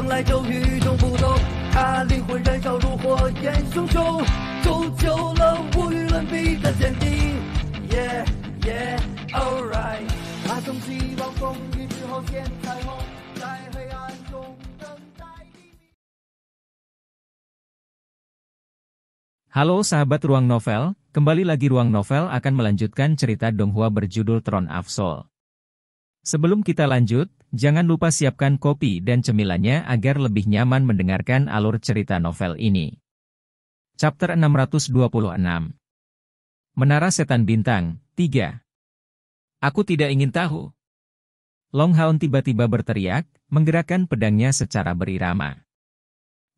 Halo yeah sahabat Ruang Novel, kembali lagi Ruang Novel akan melanjutkan cerita Donghua berjudul Tron of Soul. Sebelum kita lanjut, jangan lupa siapkan kopi dan cemilannya agar lebih nyaman mendengarkan alur cerita novel ini. Chapter 626 Menara Setan Bintang 3 Aku tidak ingin tahu. Longhound tiba-tiba berteriak, menggerakkan pedangnya secara berirama.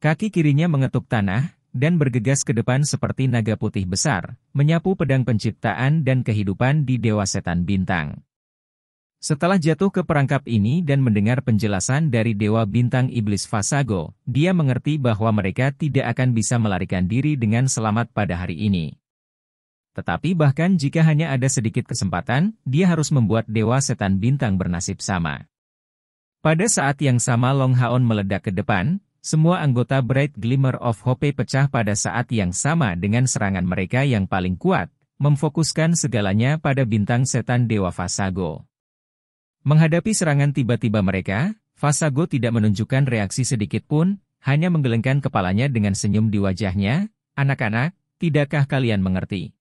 Kaki kirinya mengetuk tanah, dan bergegas ke depan seperti naga putih besar, menyapu pedang penciptaan dan kehidupan di Dewa Setan Bintang. Setelah jatuh ke perangkap ini dan mendengar penjelasan dari Dewa Bintang Iblis Fasago, dia mengerti bahwa mereka tidak akan bisa melarikan diri dengan selamat pada hari ini. Tetapi bahkan jika hanya ada sedikit kesempatan, dia harus membuat Dewa Setan Bintang bernasib sama. Pada saat yang sama Long Haon meledak ke depan, semua anggota Bright Glimmer of Hope pecah pada saat yang sama dengan serangan mereka yang paling kuat, memfokuskan segalanya pada bintang setan Dewa Fasago. Menghadapi serangan tiba-tiba mereka, Fasago tidak menunjukkan reaksi sedikit pun, hanya menggelengkan kepalanya dengan senyum di wajahnya, anak-anak, tidakkah kalian mengerti?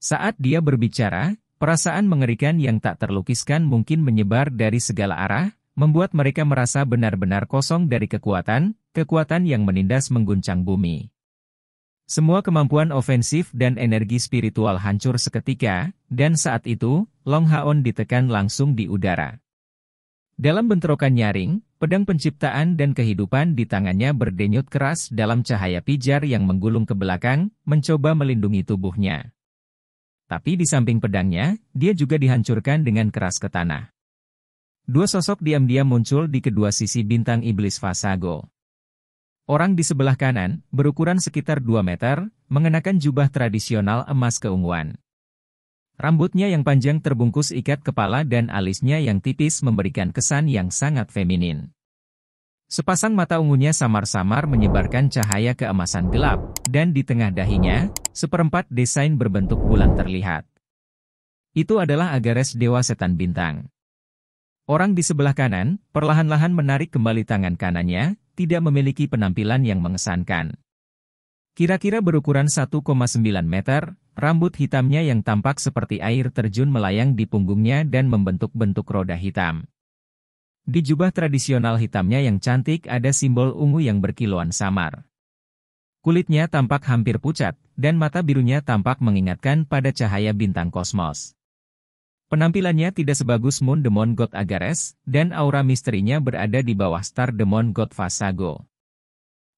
Saat dia berbicara, perasaan mengerikan yang tak terlukiskan mungkin menyebar dari segala arah, membuat mereka merasa benar-benar kosong dari kekuatan, kekuatan yang menindas mengguncang bumi. Semua kemampuan ofensif dan energi spiritual hancur seketika, dan saat itu, Long Haon ditekan langsung di udara. Dalam bentrokan nyaring, pedang penciptaan dan kehidupan di tangannya berdenyut keras dalam cahaya pijar yang menggulung ke belakang, mencoba melindungi tubuhnya. Tapi di samping pedangnya, dia juga dihancurkan dengan keras ke tanah. Dua sosok diam-diam muncul di kedua sisi bintang iblis Fasago. Orang di sebelah kanan, berukuran sekitar 2 meter, mengenakan jubah tradisional emas keunguan. Rambutnya yang panjang terbungkus ikat kepala dan alisnya yang tipis memberikan kesan yang sangat feminin. Sepasang mata ungunya samar-samar menyebarkan cahaya keemasan gelap, dan di tengah dahinya, seperempat desain berbentuk bulan terlihat. Itu adalah agares dewa setan bintang. Orang di sebelah kanan, perlahan-lahan menarik kembali tangan kanannya, tidak memiliki penampilan yang mengesankan. Kira-kira berukuran 1,9 meter, rambut hitamnya yang tampak seperti air terjun melayang di punggungnya dan membentuk bentuk roda hitam. Di jubah tradisional hitamnya yang cantik ada simbol ungu yang berkilauan samar. Kulitnya tampak hampir pucat, dan mata birunya tampak mengingatkan pada cahaya bintang kosmos. Penampilannya tidak sebagus Moon Demon God Agares, dan aura misterinya berada di bawah Star Demon God Vasago.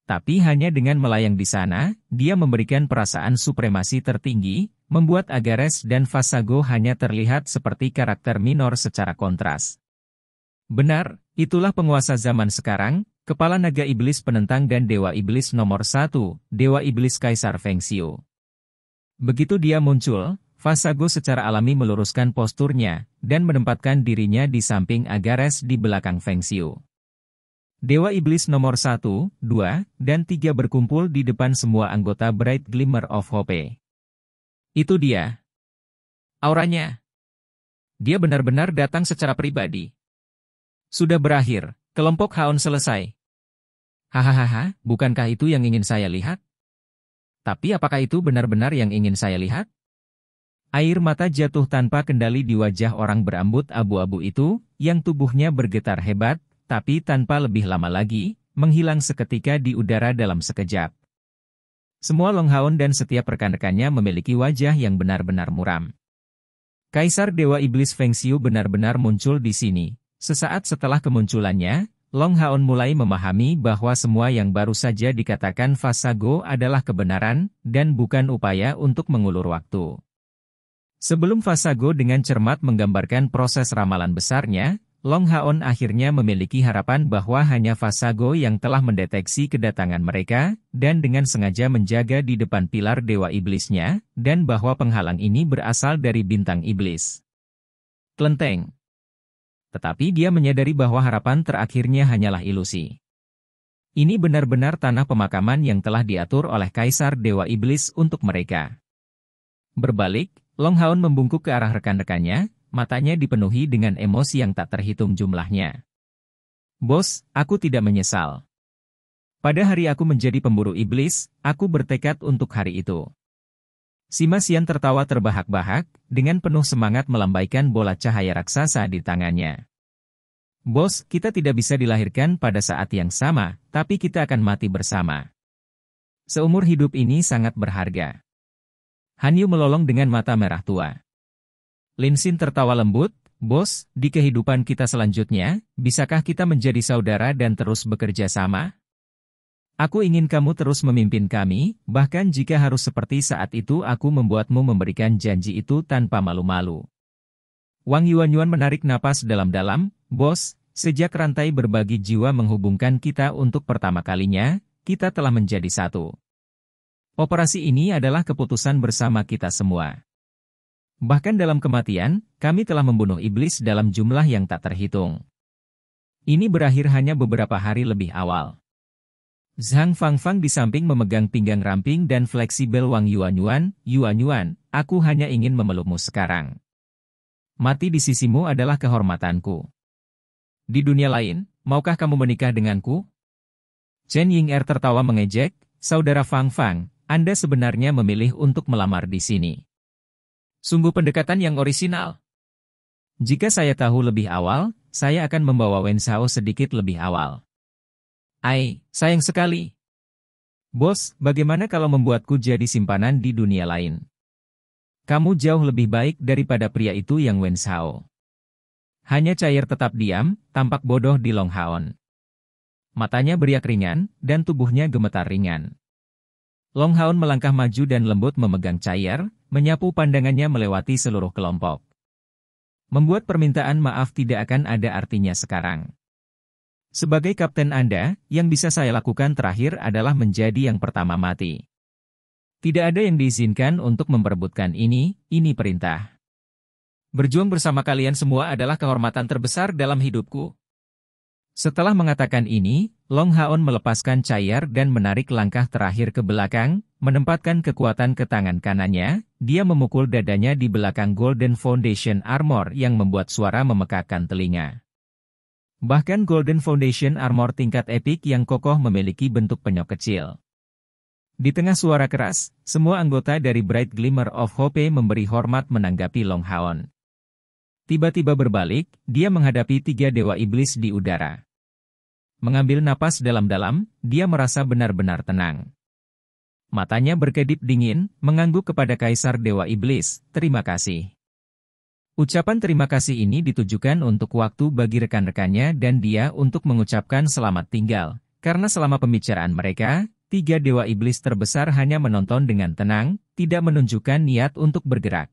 Tapi hanya dengan melayang di sana, dia memberikan perasaan supremasi tertinggi, membuat Agares dan Vasago hanya terlihat seperti karakter minor secara kontras. Benar, itulah penguasa zaman sekarang, kepala naga iblis penentang dan dewa iblis nomor satu, dewa iblis Kaisar Feng Begitu dia muncul, Fasago secara alami meluruskan posturnya dan menempatkan dirinya di samping Agares di belakang Feng Xiu. Dewa Iblis nomor 1, 2, dan 3 berkumpul di depan semua anggota Bright Glimmer of Hope. Itu dia. Auranya. Dia benar-benar datang secara pribadi. Sudah berakhir, kelompok Haon selesai. Hahaha, bukankah itu yang ingin saya lihat? Tapi apakah itu benar-benar yang ingin saya lihat? Air mata jatuh tanpa kendali di wajah orang berambut abu-abu itu, yang tubuhnya bergetar hebat, tapi tanpa lebih lama lagi, menghilang seketika di udara dalam sekejap. Semua Longhaun dan setiap rekan-rekannya memiliki wajah yang benar-benar muram. Kaisar Dewa Iblis Feng Xiu benar-benar muncul di sini. Sesaat setelah kemunculannya, Long Haon mulai memahami bahwa semua yang baru saja dikatakan Fasago adalah kebenaran dan bukan upaya untuk mengulur waktu. Sebelum Fasago dengan cermat menggambarkan proses ramalan besarnya, Long Haon akhirnya memiliki harapan bahwa hanya Fasago yang telah mendeteksi kedatangan mereka, dan dengan sengaja menjaga di depan pilar Dewa Iblisnya, dan bahwa penghalang ini berasal dari bintang iblis. Klenteng. Tetapi dia menyadari bahwa harapan terakhirnya hanyalah ilusi. Ini benar-benar tanah pemakaman yang telah diatur oleh Kaisar Dewa Iblis untuk mereka. Berbalik, Long Longhaun membungkuk ke arah rekan-rekannya, matanya dipenuhi dengan emosi yang tak terhitung jumlahnya. Bos, aku tidak menyesal. Pada hari aku menjadi pemburu iblis, aku bertekad untuk hari itu. Sima Sian tertawa terbahak-bahak, dengan penuh semangat melambaikan bola cahaya raksasa di tangannya. Bos, kita tidak bisa dilahirkan pada saat yang sama, tapi kita akan mati bersama. Seumur hidup ini sangat berharga. Hanyu melolong dengan mata merah tua. Lin Xin tertawa lembut, Bos, di kehidupan kita selanjutnya, bisakah kita menjadi saudara dan terus bekerja sama? Aku ingin kamu terus memimpin kami, bahkan jika harus seperti saat itu aku membuatmu memberikan janji itu tanpa malu-malu. Wang Yuan Yuan menarik napas dalam-dalam, Bos, sejak rantai berbagi jiwa menghubungkan kita untuk pertama kalinya, kita telah menjadi satu. Operasi ini adalah keputusan bersama kita semua. Bahkan dalam kematian, kami telah membunuh iblis dalam jumlah yang tak terhitung. Ini berakhir hanya beberapa hari lebih awal. Zhang Fangfang di samping memegang pinggang ramping dan fleksibel Wang Yuan Yuan, aku hanya ingin memelukmu sekarang. Mati di sisimu adalah kehormatanku. Di dunia lain, maukah kamu menikah denganku? Chen Ying Er tertawa mengejek, saudara Fangfang. Fang, anda sebenarnya memilih untuk melamar di sini. Sungguh pendekatan yang orisinal. Jika saya tahu lebih awal, saya akan membawa Shao sedikit lebih awal. Ai, sayang sekali. Bos, bagaimana kalau membuatku jadi simpanan di dunia lain? Kamu jauh lebih baik daripada pria itu yang Shao. Hanya cair tetap diam, tampak bodoh di Long Haon. Matanya beriak ringan, dan tubuhnya gemetar ringan. Longhaun melangkah maju dan lembut memegang cair, menyapu pandangannya melewati seluruh kelompok. Membuat permintaan maaf tidak akan ada artinya sekarang. Sebagai kapten Anda, yang bisa saya lakukan terakhir adalah menjadi yang pertama mati. Tidak ada yang diizinkan untuk memperebutkan ini, ini perintah. Berjuang bersama kalian semua adalah kehormatan terbesar dalam hidupku. Setelah mengatakan ini, Long Haon melepaskan Cayar dan menarik langkah terakhir ke belakang, menempatkan kekuatan ke tangan kanannya, dia memukul dadanya di belakang Golden Foundation Armor yang membuat suara memekakan telinga. Bahkan Golden Foundation Armor tingkat epik yang kokoh memiliki bentuk penyok kecil. Di tengah suara keras, semua anggota dari Bright Glimmer of Hope memberi hormat menanggapi Long Haon. Tiba-tiba berbalik, dia menghadapi tiga dewa iblis di udara. Mengambil napas dalam-dalam, dia merasa benar-benar tenang. Matanya berkedip dingin, mengangguk kepada Kaisar Dewa Iblis, terima kasih. Ucapan terima kasih ini ditujukan untuk waktu bagi rekan-rekannya dan dia untuk mengucapkan selamat tinggal, karena selama pembicaraan mereka, tiga Dewa Iblis terbesar hanya menonton dengan tenang, tidak menunjukkan niat untuk bergerak.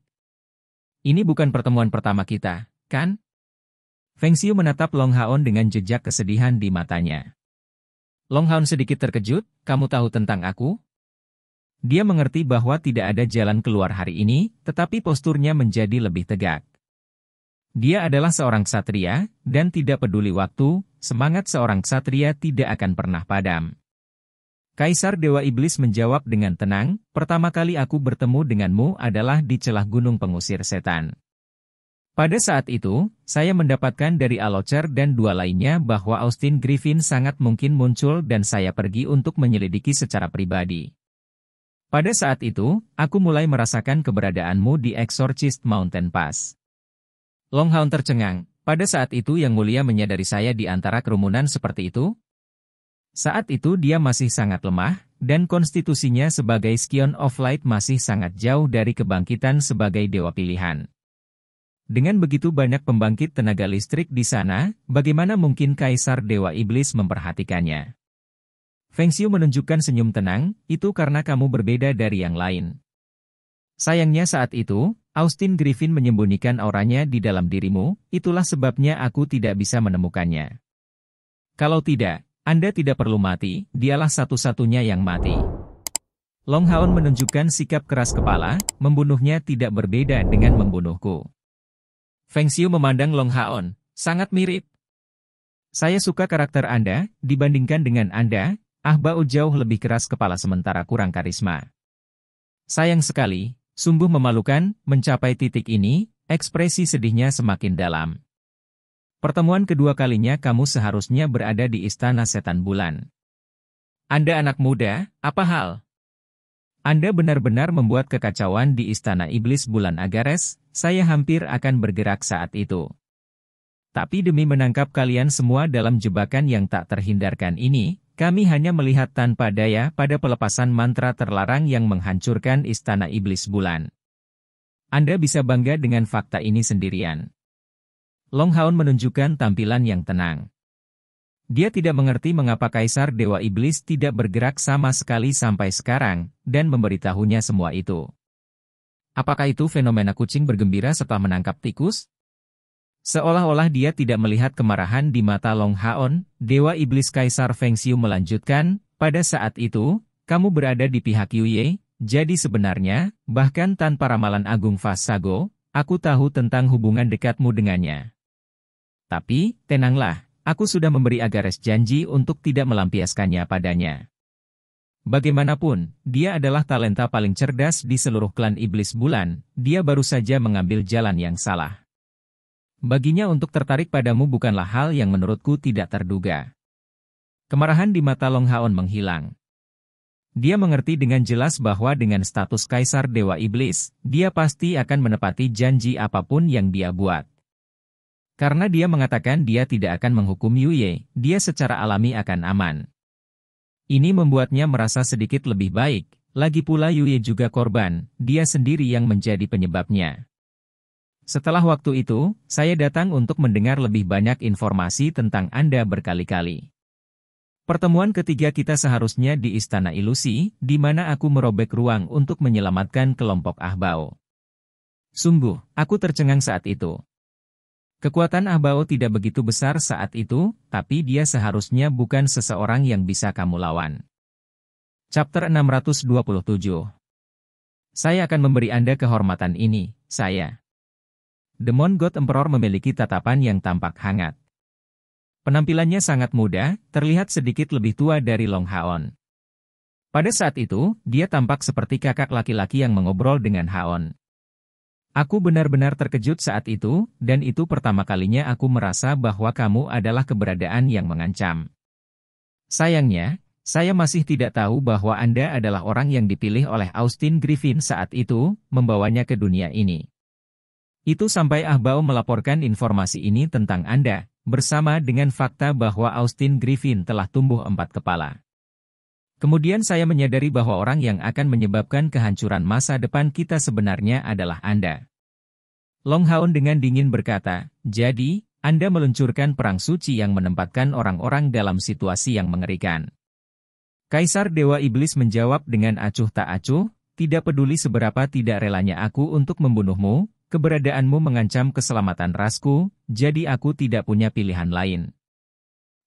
Ini bukan pertemuan pertama kita, kan? Feng Xiu menatap Long Haon dengan jejak kesedihan di matanya. Long Haon sedikit terkejut, kamu tahu tentang aku? Dia mengerti bahwa tidak ada jalan keluar hari ini, tetapi posturnya menjadi lebih tegak. Dia adalah seorang ksatria, dan tidak peduli waktu, semangat seorang ksatria tidak akan pernah padam. Kaisar Dewa Iblis menjawab dengan tenang, pertama kali aku bertemu denganmu adalah di celah gunung pengusir setan. Pada saat itu, saya mendapatkan dari Alocer dan dua lainnya bahwa Austin Griffin sangat mungkin muncul dan saya pergi untuk menyelidiki secara pribadi. Pada saat itu, aku mulai merasakan keberadaanmu di Exorcist Mountain Pass. Longhound tercengang, pada saat itu Yang Mulia menyadari saya di antara kerumunan seperti itu. Saat itu dia masih sangat lemah, dan konstitusinya sebagai Skion of Light masih sangat jauh dari kebangkitan sebagai dewa pilihan. Dengan begitu banyak pembangkit tenaga listrik di sana, bagaimana mungkin Kaisar Dewa Iblis memperhatikannya? Feng Xiu menunjukkan senyum tenang, itu karena kamu berbeda dari yang lain. Sayangnya saat itu, Austin Griffin menyembunyikan auranya di dalam dirimu, itulah sebabnya aku tidak bisa menemukannya. Kalau tidak, Anda tidak perlu mati, dialah satu-satunya yang mati. Long Haon menunjukkan sikap keras kepala, membunuhnya tidak berbeda dengan membunuhku. Feng Xiu memandang Long Haon, sangat mirip. Saya suka karakter Anda, dibandingkan dengan Anda, Ah Bao jauh lebih keras kepala sementara kurang karisma. Sayang sekali, sungguh memalukan, mencapai titik ini, ekspresi sedihnya semakin dalam. Pertemuan kedua kalinya kamu seharusnya berada di Istana Setan Bulan. Anda anak muda, apa hal? Anda benar-benar membuat kekacauan di Istana Iblis Bulan Agares, saya hampir akan bergerak saat itu. Tapi demi menangkap kalian semua dalam jebakan yang tak terhindarkan ini, kami hanya melihat tanpa daya pada pelepasan mantra terlarang yang menghancurkan istana iblis bulan. Anda bisa bangga dengan fakta ini sendirian. Long Longhaun menunjukkan tampilan yang tenang. Dia tidak mengerti mengapa Kaisar Dewa Iblis tidak bergerak sama sekali sampai sekarang, dan memberitahunya semua itu. Apakah itu fenomena kucing bergembira setelah menangkap tikus? Seolah-olah dia tidak melihat kemarahan di mata Long Haon, Dewa Iblis Kaisar Feng Xiu melanjutkan, pada saat itu, kamu berada di pihak Yue, jadi sebenarnya, bahkan tanpa ramalan Agung Fasago, aku tahu tentang hubungan dekatmu dengannya. Tapi, tenanglah, aku sudah memberi Agares janji untuk tidak melampiaskannya padanya. Bagaimanapun, dia adalah talenta paling cerdas di seluruh klan iblis bulan, dia baru saja mengambil jalan yang salah. Baginya untuk tertarik padamu bukanlah hal yang menurutku tidak terduga. Kemarahan di mata Long Haon menghilang. Dia mengerti dengan jelas bahwa dengan status kaisar dewa iblis, dia pasti akan menepati janji apapun yang dia buat. Karena dia mengatakan dia tidak akan menghukum Yue, dia secara alami akan aman. Ini membuatnya merasa sedikit lebih baik, lagi pula Yuye juga korban, dia sendiri yang menjadi penyebabnya. Setelah waktu itu, saya datang untuk mendengar lebih banyak informasi tentang Anda berkali-kali. Pertemuan ketiga kita seharusnya di Istana Ilusi, di mana aku merobek ruang untuk menyelamatkan kelompok Ahbao. Sungguh, aku tercengang saat itu. Kekuatan Ahbao tidak begitu besar saat itu, tapi dia seharusnya bukan seseorang yang bisa kamu lawan. Chapter 627 Saya akan memberi Anda kehormatan ini, saya. Demon God Emperor memiliki tatapan yang tampak hangat. Penampilannya sangat muda, terlihat sedikit lebih tua dari Long Haon. Pada saat itu, dia tampak seperti kakak laki-laki yang mengobrol dengan Haon. Aku benar-benar terkejut saat itu, dan itu pertama kalinya aku merasa bahwa kamu adalah keberadaan yang mengancam. Sayangnya, saya masih tidak tahu bahwa Anda adalah orang yang dipilih oleh Austin Griffin saat itu, membawanya ke dunia ini. Itu sampai Ahbau melaporkan informasi ini tentang Anda, bersama dengan fakta bahwa Austin Griffin telah tumbuh empat kepala. Kemudian saya menyadari bahwa orang yang akan menyebabkan kehancuran masa depan kita sebenarnya adalah Anda. Long Haon dengan dingin berkata, jadi, Anda meluncurkan perang suci yang menempatkan orang-orang dalam situasi yang mengerikan. Kaisar Dewa Iblis menjawab dengan acuh tak acuh, tidak peduli seberapa tidak relanya aku untuk membunuhmu, keberadaanmu mengancam keselamatan rasku, jadi aku tidak punya pilihan lain.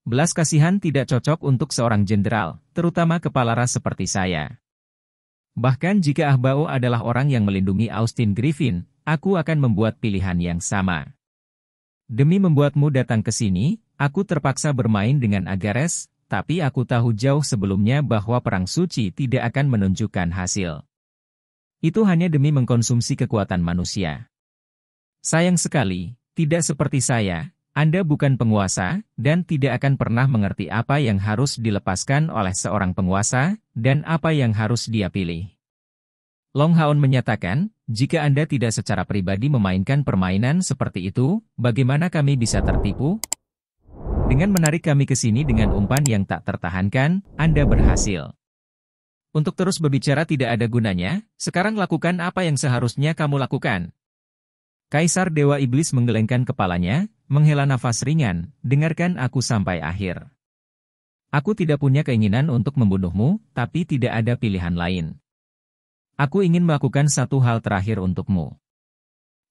Belas kasihan tidak cocok untuk seorang jenderal, terutama kepala ras seperti saya. Bahkan jika Ahbao adalah orang yang melindungi Austin Griffin, aku akan membuat pilihan yang sama. Demi membuatmu datang ke sini, aku terpaksa bermain dengan Agares, tapi aku tahu jauh sebelumnya bahwa Perang Suci tidak akan menunjukkan hasil. Itu hanya demi mengkonsumsi kekuatan manusia. Sayang sekali, tidak seperti saya, anda bukan penguasa, dan tidak akan pernah mengerti apa yang harus dilepaskan oleh seorang penguasa, dan apa yang harus dia pilih. Long Haon menyatakan, jika Anda tidak secara pribadi memainkan permainan seperti itu, bagaimana kami bisa tertipu? Dengan menarik kami ke sini dengan umpan yang tak tertahankan, Anda berhasil. Untuk terus berbicara tidak ada gunanya, sekarang lakukan apa yang seharusnya kamu lakukan. Kaisar Dewa Iblis menggelengkan kepalanya, menghela nafas ringan, dengarkan aku sampai akhir. Aku tidak punya keinginan untuk membunuhmu, tapi tidak ada pilihan lain. Aku ingin melakukan satu hal terakhir untukmu.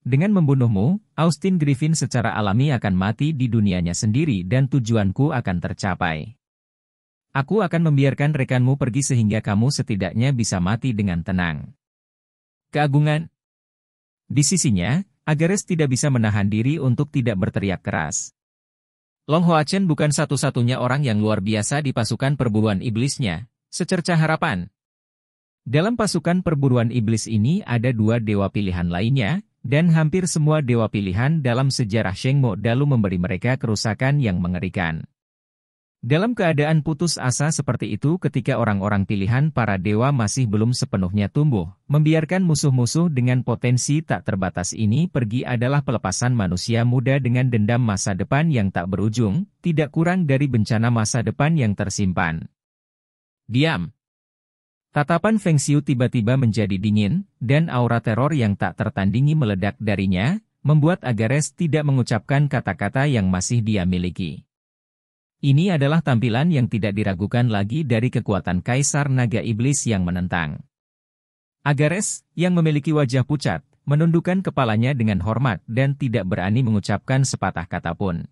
Dengan membunuhmu, Austin Griffin secara alami akan mati di dunianya sendiri dan tujuanku akan tercapai. Aku akan membiarkan rekanmu pergi sehingga kamu setidaknya bisa mati dengan tenang. Keagungan Di sisinya, Agares tidak bisa menahan diri untuk tidak berteriak keras. Long Hoa Chen bukan satu-satunya orang yang luar biasa di pasukan perburuan iblisnya, secerca harapan. Dalam pasukan perburuan iblis ini ada dua dewa pilihan lainnya, dan hampir semua dewa pilihan dalam sejarah Sheng Shengmo Dalu memberi mereka kerusakan yang mengerikan. Dalam keadaan putus asa seperti itu ketika orang-orang pilihan para dewa masih belum sepenuhnya tumbuh, membiarkan musuh-musuh dengan potensi tak terbatas ini pergi adalah pelepasan manusia muda dengan dendam masa depan yang tak berujung, tidak kurang dari bencana masa depan yang tersimpan. Diam. Tatapan Feng Xiu tiba-tiba menjadi dingin, dan aura teror yang tak tertandingi meledak darinya, membuat Agares tidak mengucapkan kata-kata yang masih dia miliki. Ini adalah tampilan yang tidak diragukan lagi dari kekuatan Kaisar Naga Iblis yang menentang. Agares, yang memiliki wajah pucat, menundukkan kepalanya dengan hormat dan tidak berani mengucapkan sepatah kata pun.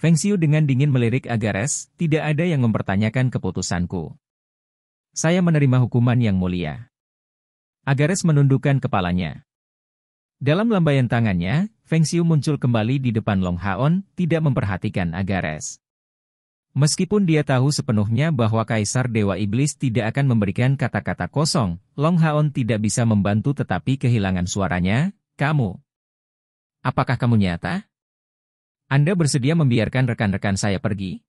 Feng Xiu dengan dingin melirik Agares, tidak ada yang mempertanyakan keputusanku. Saya menerima hukuman yang mulia. Agares menundukkan kepalanya. Dalam lambaian tangannya, Feng Xiu muncul kembali di depan Long Haon, tidak memperhatikan Agares. Meskipun dia tahu sepenuhnya bahwa Kaisar Dewa Iblis tidak akan memberikan kata-kata kosong, Long Haon tidak bisa membantu tetapi kehilangan suaranya, kamu. Apakah kamu nyata? Anda bersedia membiarkan rekan-rekan saya pergi?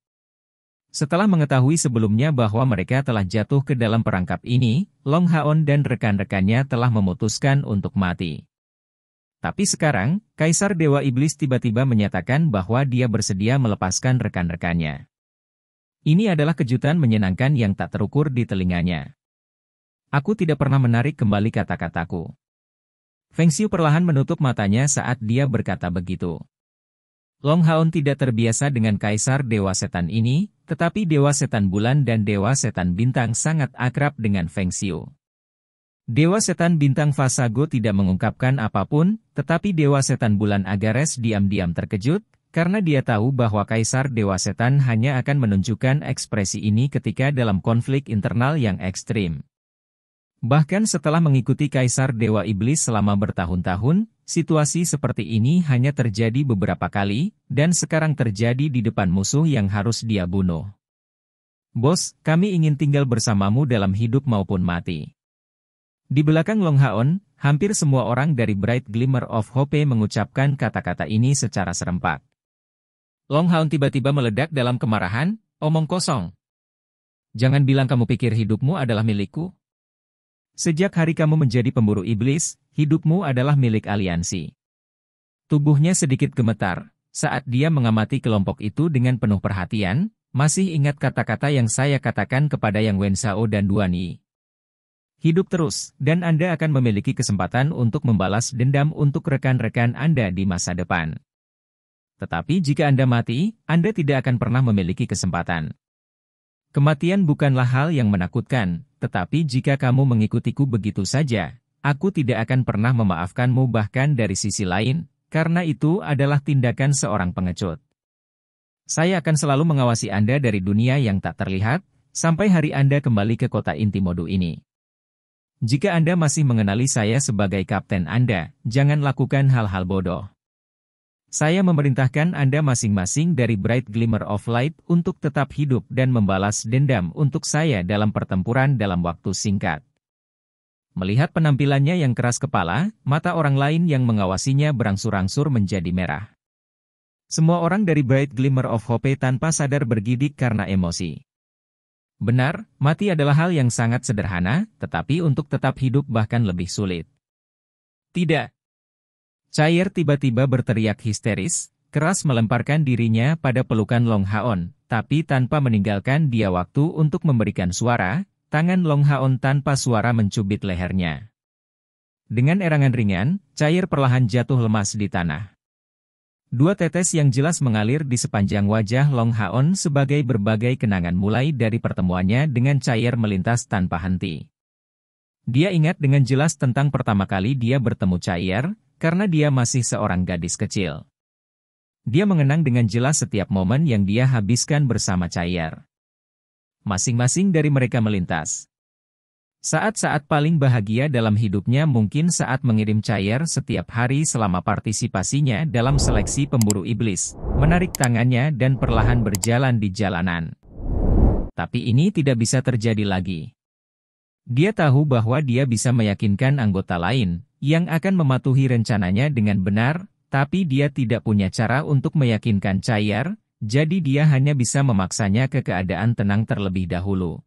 Setelah mengetahui sebelumnya bahwa mereka telah jatuh ke dalam perangkap ini, Long Haon dan rekan-rekannya telah memutuskan untuk mati. Tapi sekarang, Kaisar Dewa Iblis tiba-tiba menyatakan bahwa dia bersedia melepaskan rekan-rekannya. Ini adalah kejutan menyenangkan yang tak terukur di telinganya. Aku tidak pernah menarik kembali kata-kataku. Feng Xiu perlahan menutup matanya saat dia berkata begitu. Long Haon tidak terbiasa dengan kaisar Dewa Setan ini, tetapi Dewa Setan Bulan dan Dewa Setan Bintang sangat akrab dengan Feng Xiu. Dewa Setan Bintang Fasago tidak mengungkapkan apapun, tetapi Dewa Setan Bulan Agares diam-diam terkejut karena dia tahu bahwa Kaisar Dewa Setan hanya akan menunjukkan ekspresi ini ketika dalam konflik internal yang ekstrim. Bahkan setelah mengikuti Kaisar Dewa Iblis selama bertahun-tahun, situasi seperti ini hanya terjadi beberapa kali, dan sekarang terjadi di depan musuh yang harus dia bunuh. Bos, kami ingin tinggal bersamamu dalam hidup maupun mati. Di belakang Long Haon, hampir semua orang dari Bright Glimmer of Hope mengucapkan kata-kata ini secara serempak. Longhound tiba-tiba meledak dalam kemarahan, omong kosong. Jangan bilang kamu pikir hidupmu adalah milikku. Sejak hari kamu menjadi pemburu iblis, hidupmu adalah milik aliansi. Tubuhnya sedikit gemetar, saat dia mengamati kelompok itu dengan penuh perhatian, masih ingat kata-kata yang saya katakan kepada Yang Wensao dan Duan Yi. Hidup terus, dan Anda akan memiliki kesempatan untuk membalas dendam untuk rekan-rekan Anda di masa depan. Tetapi jika Anda mati, Anda tidak akan pernah memiliki kesempatan. Kematian bukanlah hal yang menakutkan, tetapi jika kamu mengikutiku begitu saja, aku tidak akan pernah memaafkanmu bahkan dari sisi lain, karena itu adalah tindakan seorang pengecut. Saya akan selalu mengawasi Anda dari dunia yang tak terlihat, sampai hari Anda kembali ke kota inti Modu ini. Jika Anda masih mengenali saya sebagai kapten Anda, jangan lakukan hal-hal bodoh. Saya memerintahkan Anda masing-masing dari Bright Glimmer of Light untuk tetap hidup dan membalas dendam untuk saya dalam pertempuran dalam waktu singkat. Melihat penampilannya yang keras kepala, mata orang lain yang mengawasinya berangsur-angsur menjadi merah. Semua orang dari Bright Glimmer of Hope tanpa sadar bergidik karena emosi. Benar, mati adalah hal yang sangat sederhana, tetapi untuk tetap hidup bahkan lebih sulit. Tidak, Cair tiba-tiba berteriak histeris, keras melemparkan dirinya pada pelukan Long Haon, tapi tanpa meninggalkan dia waktu untuk memberikan suara, tangan Long Haon tanpa suara mencubit lehernya. Dengan erangan ringan, cair perlahan jatuh lemas di tanah. Dua tetes yang jelas mengalir di sepanjang wajah Long Haon sebagai berbagai kenangan mulai dari pertemuannya dengan cair melintas tanpa henti. Dia ingat dengan jelas tentang pertama kali dia bertemu cair, karena dia masih seorang gadis kecil. Dia mengenang dengan jelas setiap momen yang dia habiskan bersama Cair. Masing-masing dari mereka melintas. Saat-saat paling bahagia dalam hidupnya mungkin saat mengirim Cair setiap hari selama partisipasinya dalam seleksi pemburu iblis, menarik tangannya dan perlahan berjalan di jalanan. Tapi ini tidak bisa terjadi lagi. Dia tahu bahwa dia bisa meyakinkan anggota lain, yang akan mematuhi rencananya dengan benar, tapi dia tidak punya cara untuk meyakinkan Cair, jadi dia hanya bisa memaksanya ke keadaan tenang terlebih dahulu.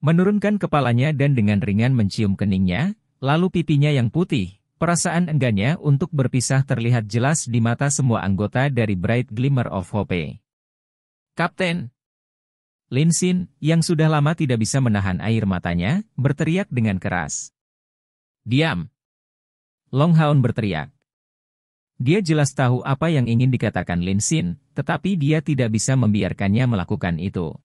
Menurunkan kepalanya dan dengan ringan mencium keningnya, lalu pipinya yang putih, Perasaan enggannya untuk berpisah terlihat jelas di mata semua anggota dari Bright Glimmer of Hope. Kapten! Linsin, yang sudah lama tidak bisa menahan air matanya, berteriak dengan keras. Diam! Long Haun berteriak. Dia jelas tahu apa yang ingin dikatakan Lin Xin, tetapi dia tidak bisa membiarkannya melakukan itu.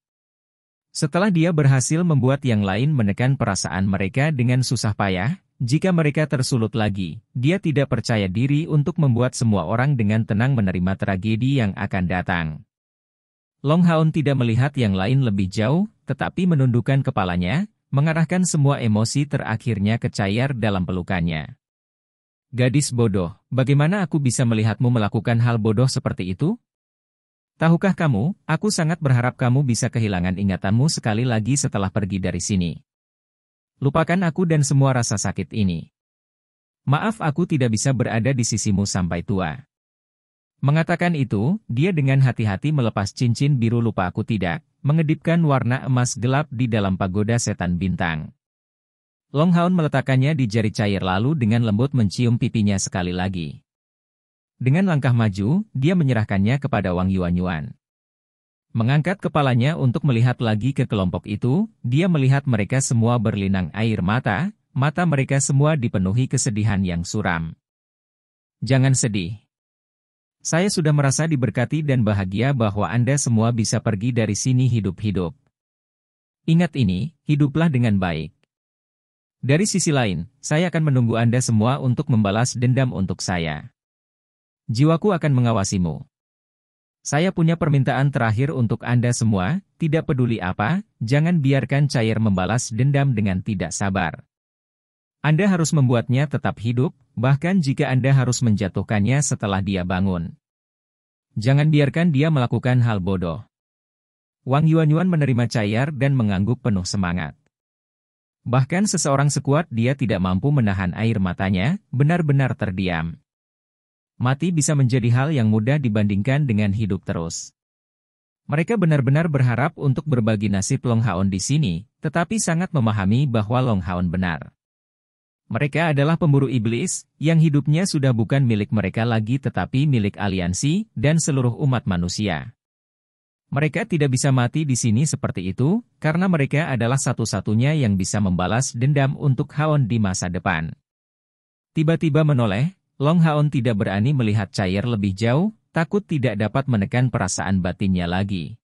Setelah dia berhasil membuat yang lain menekan perasaan mereka dengan susah payah, jika mereka tersulut lagi, dia tidak percaya diri untuk membuat semua orang dengan tenang menerima tragedi yang akan datang. Long Haun tidak melihat yang lain lebih jauh, tetapi menundukkan kepalanya, mengarahkan semua emosi terakhirnya ke Cair dalam pelukannya. Gadis bodoh, bagaimana aku bisa melihatmu melakukan hal bodoh seperti itu? Tahukah kamu, aku sangat berharap kamu bisa kehilangan ingatanmu sekali lagi setelah pergi dari sini. Lupakan aku dan semua rasa sakit ini. Maaf aku tidak bisa berada di sisimu sampai tua. Mengatakan itu, dia dengan hati-hati melepas cincin biru lupa aku tidak, mengedipkan warna emas gelap di dalam pagoda setan bintang. Longhaun meletakkannya di jari cair lalu dengan lembut mencium pipinya sekali lagi. Dengan langkah maju, dia menyerahkannya kepada Wang Yuan Yuan. Mengangkat kepalanya untuk melihat lagi ke kelompok itu, dia melihat mereka semua berlinang air mata, mata mereka semua dipenuhi kesedihan yang suram. Jangan sedih. Saya sudah merasa diberkati dan bahagia bahwa Anda semua bisa pergi dari sini hidup-hidup. Ingat ini, hiduplah dengan baik. Dari sisi lain, saya akan menunggu Anda semua untuk membalas dendam untuk saya. Jiwaku akan mengawasimu. Saya punya permintaan terakhir untuk Anda semua, tidak peduli apa, jangan biarkan cair membalas dendam dengan tidak sabar. Anda harus membuatnya tetap hidup, bahkan jika Anda harus menjatuhkannya setelah dia bangun. Jangan biarkan dia melakukan hal bodoh. Wang Yuan Yuan menerima cair dan mengangguk penuh semangat. Bahkan seseorang sekuat dia tidak mampu menahan air matanya, benar-benar terdiam. Mati bisa menjadi hal yang mudah dibandingkan dengan hidup terus. Mereka benar-benar berharap untuk berbagi nasib Long Haon di sini, tetapi sangat memahami bahwa Long Haon benar. Mereka adalah pemburu iblis, yang hidupnya sudah bukan milik mereka lagi tetapi milik aliansi dan seluruh umat manusia. Mereka tidak bisa mati di sini seperti itu, karena mereka adalah satu-satunya yang bisa membalas dendam untuk Haon di masa depan. Tiba-tiba menoleh, Long Haon tidak berani melihat cair lebih jauh, takut tidak dapat menekan perasaan batinnya lagi.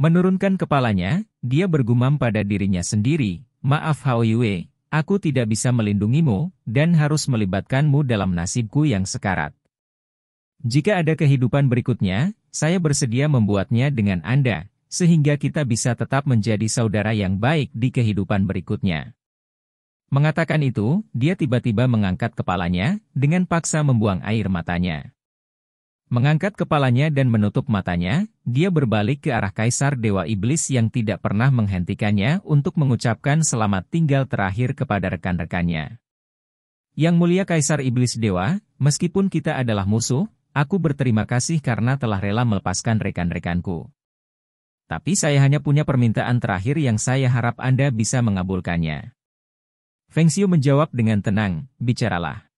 Menurunkan kepalanya, dia bergumam pada dirinya sendiri, Maaf Hao Yue, aku tidak bisa melindungimu, dan harus melibatkanmu dalam nasibku yang sekarat. Jika ada kehidupan berikutnya, saya bersedia membuatnya dengan Anda, sehingga kita bisa tetap menjadi saudara yang baik di kehidupan berikutnya. Mengatakan itu, dia tiba-tiba mengangkat kepalanya, dengan paksa membuang air matanya. Mengangkat kepalanya dan menutup matanya, dia berbalik ke arah Kaisar Dewa Iblis yang tidak pernah menghentikannya untuk mengucapkan selamat tinggal terakhir kepada rekan-rekannya. Yang mulia Kaisar Iblis Dewa, meskipun kita adalah musuh, Aku berterima kasih karena telah rela melepaskan rekan-rekanku. Tapi saya hanya punya permintaan terakhir yang saya harap Anda bisa mengabulkannya. Feng Xiu menjawab dengan tenang, bicaralah.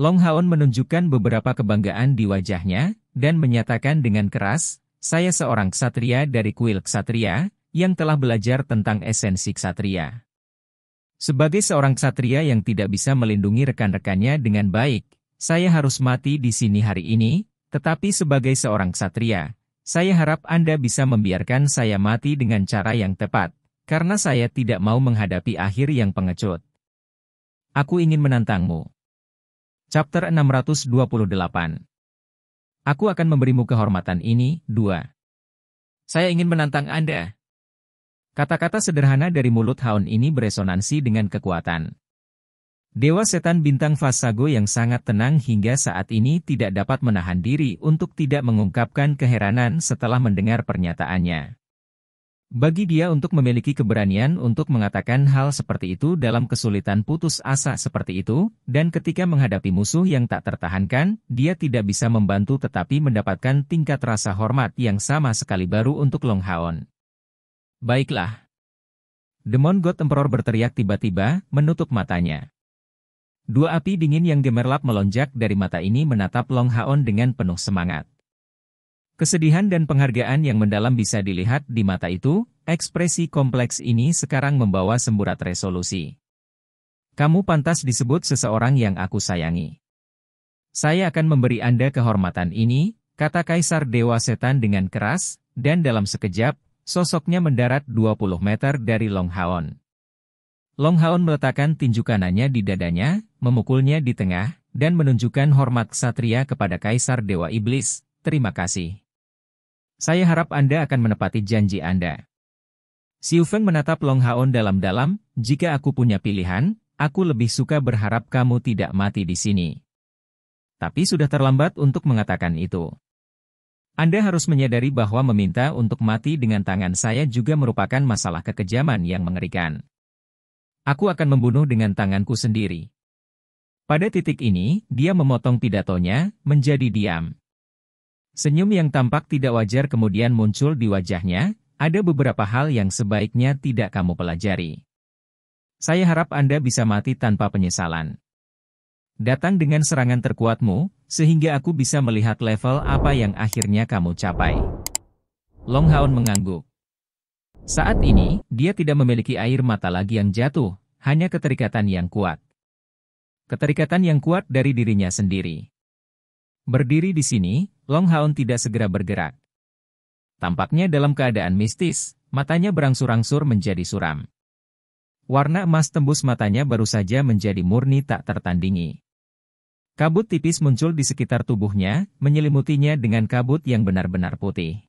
Long Haon menunjukkan beberapa kebanggaan di wajahnya, dan menyatakan dengan keras, saya seorang ksatria dari kuil ksatria, yang telah belajar tentang esensi ksatria. Sebagai seorang ksatria yang tidak bisa melindungi rekan-rekannya dengan baik, saya harus mati di sini hari ini, tetapi sebagai seorang ksatria, saya harap Anda bisa membiarkan saya mati dengan cara yang tepat, karena saya tidak mau menghadapi akhir yang pengecut. Aku ingin menantangmu. Chapter 628 Aku akan memberimu kehormatan ini, 2. Saya ingin menantang Anda. Kata-kata sederhana dari mulut Haun ini beresonansi dengan kekuatan. Dewa setan bintang Fasago yang sangat tenang hingga saat ini tidak dapat menahan diri untuk tidak mengungkapkan keheranan setelah mendengar pernyataannya. Bagi dia untuk memiliki keberanian untuk mengatakan hal seperti itu dalam kesulitan putus asa seperti itu, dan ketika menghadapi musuh yang tak tertahankan, dia tidak bisa membantu tetapi mendapatkan tingkat rasa hormat yang sama sekali baru untuk Long Haon. Baiklah. Demon God Emperor berteriak tiba-tiba, menutup matanya. Dua api dingin yang gemerlap melonjak dari mata ini menatap Long Haon dengan penuh semangat. Kesedihan dan penghargaan yang mendalam bisa dilihat di mata itu, ekspresi kompleks ini sekarang membawa semburat resolusi. Kamu pantas disebut seseorang yang aku sayangi. Saya akan memberi Anda kehormatan ini, kata Kaisar Dewa Setan dengan keras, dan dalam sekejap, sosoknya mendarat 20 meter dari Long Haon. Long Haon meletakkan tinju kanannya di dadanya, memukulnya di tengah, dan menunjukkan hormat ksatria kepada Kaisar Dewa Iblis. Terima kasih. Saya harap Anda akan menepati janji Anda. Xiu Feng menatap Long Haon dalam-dalam, jika aku punya pilihan, aku lebih suka berharap kamu tidak mati di sini. Tapi sudah terlambat untuk mengatakan itu. Anda harus menyadari bahwa meminta untuk mati dengan tangan saya juga merupakan masalah kekejaman yang mengerikan. Aku akan membunuh dengan tanganku sendiri. Pada titik ini, dia memotong pidatonya, menjadi diam. Senyum yang tampak tidak wajar kemudian muncul di wajahnya, ada beberapa hal yang sebaiknya tidak kamu pelajari. Saya harap Anda bisa mati tanpa penyesalan. Datang dengan serangan terkuatmu, sehingga aku bisa melihat level apa yang akhirnya kamu capai. Long Haon mengangguk. Saat ini, dia tidak memiliki air mata lagi yang jatuh, hanya keterikatan yang kuat keterikatan yang kuat dari dirinya sendiri. Berdiri di sini, Long Haon tidak segera bergerak. Tampaknya dalam keadaan mistis, matanya berangsur-angsur menjadi suram. Warna emas tembus matanya baru saja menjadi murni tak tertandingi. Kabut tipis muncul di sekitar tubuhnya, menyelimutinya dengan kabut yang benar-benar putih.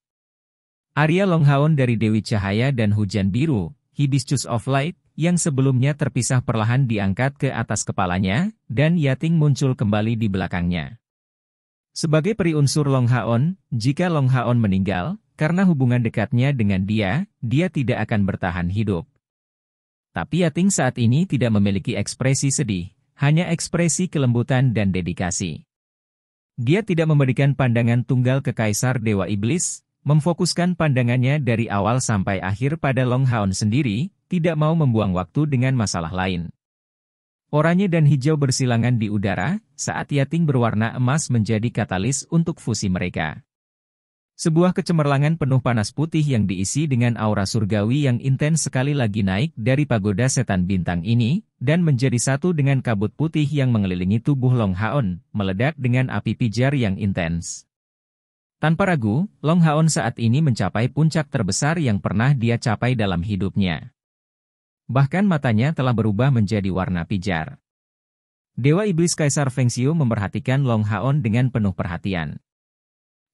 Arya Haon dari Dewi Cahaya dan Hujan Biru, Hibiscus of Light, yang sebelumnya terpisah perlahan diangkat ke atas kepalanya, dan Yating muncul kembali di belakangnya. Sebagai peri unsur Long Haon, jika Long Haon meninggal, karena hubungan dekatnya dengan dia, dia tidak akan bertahan hidup. Tapi Yating saat ini tidak memiliki ekspresi sedih, hanya ekspresi kelembutan dan dedikasi. Dia tidak memberikan pandangan tunggal ke Kaisar Dewa Iblis, memfokuskan pandangannya dari awal sampai akhir pada Long Haon sendiri, tidak mau membuang waktu dengan masalah lain. Oranye dan hijau bersilangan di udara saat yating berwarna emas menjadi katalis untuk fusi mereka. Sebuah kecemerlangan penuh panas putih yang diisi dengan aura surgawi yang intens sekali lagi naik dari pagoda setan bintang ini, dan menjadi satu dengan kabut putih yang mengelilingi tubuh Long Haon, meledak dengan api pijar yang intens. Tanpa ragu, Long Haon saat ini mencapai puncak terbesar yang pernah dia capai dalam hidupnya. Bahkan matanya telah berubah menjadi warna pijar. Dewa Iblis Kaisar Feng Xiu memperhatikan Long Haon dengan penuh perhatian.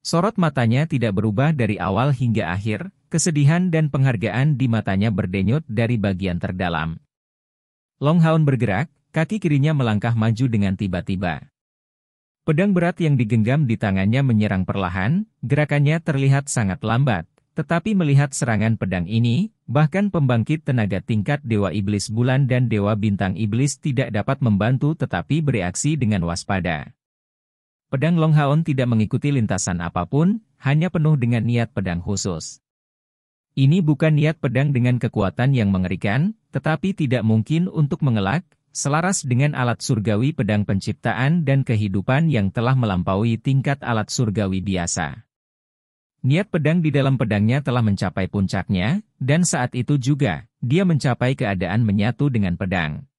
Sorot matanya tidak berubah dari awal hingga akhir, kesedihan dan penghargaan di matanya berdenyut dari bagian terdalam. Long Haon bergerak, kaki kirinya melangkah maju dengan tiba-tiba. Pedang berat yang digenggam di tangannya menyerang perlahan, gerakannya terlihat sangat lambat, tetapi melihat serangan pedang ini, Bahkan pembangkit tenaga tingkat Dewa Iblis Bulan dan Dewa Bintang Iblis tidak dapat membantu tetapi bereaksi dengan waspada. Pedang Long Haon tidak mengikuti lintasan apapun, hanya penuh dengan niat pedang khusus. Ini bukan niat pedang dengan kekuatan yang mengerikan, tetapi tidak mungkin untuk mengelak, selaras dengan alat surgawi pedang penciptaan dan kehidupan yang telah melampaui tingkat alat surgawi biasa. Niat pedang di dalam pedangnya telah mencapai puncaknya, dan saat itu juga, dia mencapai keadaan menyatu dengan pedang.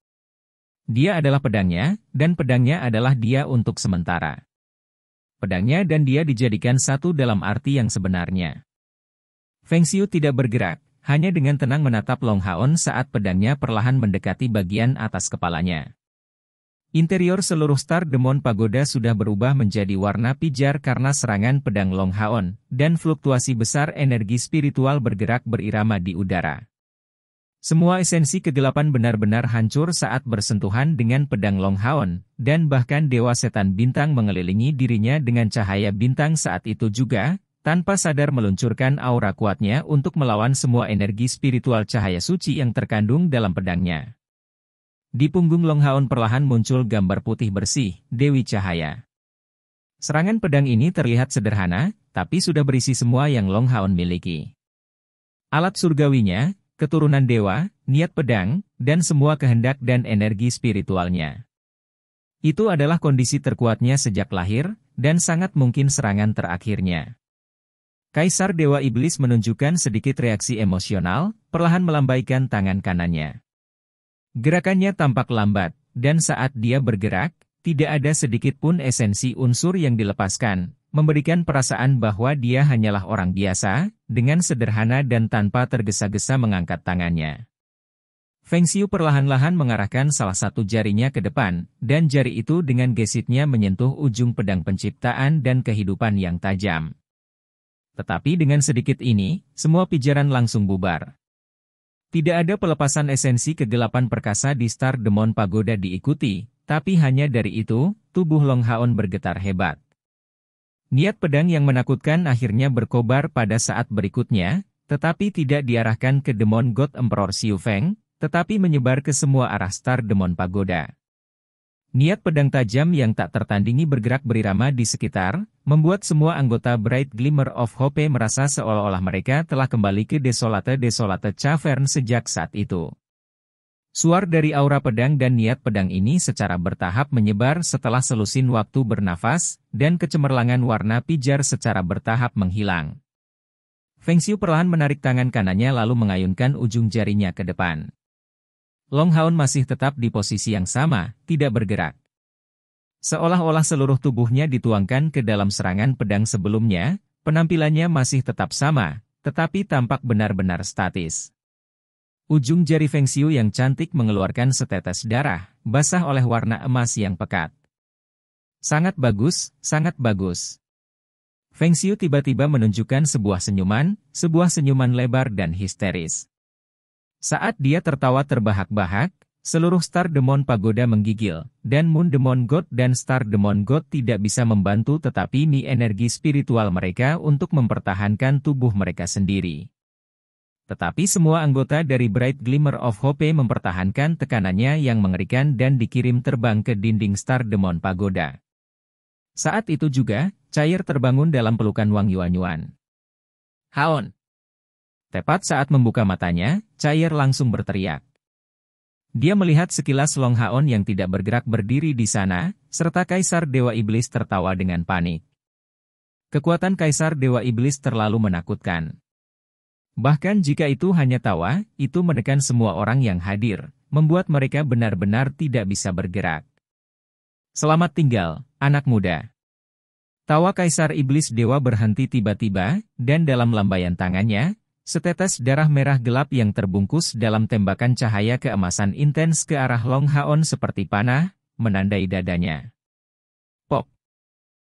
Dia adalah pedangnya, dan pedangnya adalah dia untuk sementara. Pedangnya dan dia dijadikan satu dalam arti yang sebenarnya. Feng Xiu tidak bergerak, hanya dengan tenang menatap Long Haon saat pedangnya perlahan mendekati bagian atas kepalanya. Interior seluruh Star Demon Pagoda sudah berubah menjadi warna pijar karena serangan pedang Long Haon, dan fluktuasi besar energi spiritual bergerak berirama di udara. Semua esensi kegelapan benar-benar hancur saat bersentuhan dengan pedang Long Haon, dan bahkan Dewa Setan Bintang mengelilingi dirinya dengan cahaya bintang saat itu juga, tanpa sadar meluncurkan aura kuatnya untuk melawan semua energi spiritual cahaya suci yang terkandung dalam pedangnya. Di punggung Long Haun perlahan muncul gambar putih bersih, Dewi Cahaya. Serangan pedang ini terlihat sederhana, tapi sudah berisi semua yang Long Haun miliki. Alat surgawinya, keturunan dewa, niat pedang, dan semua kehendak dan energi spiritualnya. Itu adalah kondisi terkuatnya sejak lahir, dan sangat mungkin serangan terakhirnya. Kaisar Dewa Iblis menunjukkan sedikit reaksi emosional, perlahan melambaikan tangan kanannya. Gerakannya tampak lambat, dan saat dia bergerak, tidak ada sedikit pun esensi unsur yang dilepaskan, memberikan perasaan bahwa dia hanyalah orang biasa, dengan sederhana dan tanpa tergesa-gesa mengangkat tangannya. Feng Xiu perlahan-lahan mengarahkan salah satu jarinya ke depan, dan jari itu dengan gesitnya menyentuh ujung pedang penciptaan dan kehidupan yang tajam. Tetapi dengan sedikit ini, semua pijaran langsung bubar. Tidak ada pelepasan esensi kegelapan perkasa di Star Demon Pagoda diikuti, tapi hanya dari itu, tubuh Long Haon bergetar hebat. Niat pedang yang menakutkan akhirnya berkobar pada saat berikutnya, tetapi tidak diarahkan ke Demon God Emperor Xiu Feng, tetapi menyebar ke semua arah Star Demon Pagoda. Niat pedang tajam yang tak tertandingi bergerak berirama di sekitar, membuat semua anggota Bright Glimmer of Hope merasa seolah-olah mereka telah kembali ke desolate-desolate cavern sejak saat itu. Suar dari aura pedang dan niat pedang ini secara bertahap menyebar setelah selusin waktu bernafas, dan kecemerlangan warna pijar secara bertahap menghilang. Feng Xiu perlahan menarik tangan kanannya lalu mengayunkan ujung jarinya ke depan. Long Haun masih tetap di posisi yang sama, tidak bergerak. Seolah-olah seluruh tubuhnya dituangkan ke dalam serangan pedang sebelumnya, penampilannya masih tetap sama, tetapi tampak benar-benar statis. Ujung jari Feng Xiu yang cantik mengeluarkan setetes darah, basah oleh warna emas yang pekat. Sangat bagus, sangat bagus. Feng Xiu tiba-tiba menunjukkan sebuah senyuman, sebuah senyuman lebar dan histeris. Saat dia tertawa terbahak-bahak, Seluruh Star Demon Pagoda menggigil, dan Moon Demon God dan Star Demon God tidak bisa membantu tetapi ini energi spiritual mereka untuk mempertahankan tubuh mereka sendiri. Tetapi semua anggota dari Bright Glimmer of Hope mempertahankan tekanannya yang mengerikan dan dikirim terbang ke dinding Star Demon Pagoda. Saat itu juga, cair terbangun dalam pelukan Wang Yuan Yuan. Haon! Tepat saat membuka matanya, cair langsung berteriak. Dia melihat sekilas Long Haon yang tidak bergerak berdiri di sana, serta Kaisar Dewa Iblis tertawa dengan panik. Kekuatan Kaisar Dewa Iblis terlalu menakutkan. Bahkan jika itu hanya tawa, itu menekan semua orang yang hadir, membuat mereka benar-benar tidak bisa bergerak. Selamat tinggal, anak muda. Tawa Kaisar Iblis Dewa berhenti tiba-tiba, dan dalam lambaian tangannya, Setetes darah merah gelap yang terbungkus dalam tembakan cahaya keemasan intens ke arah Long Haon seperti panah, menandai dadanya. Pop.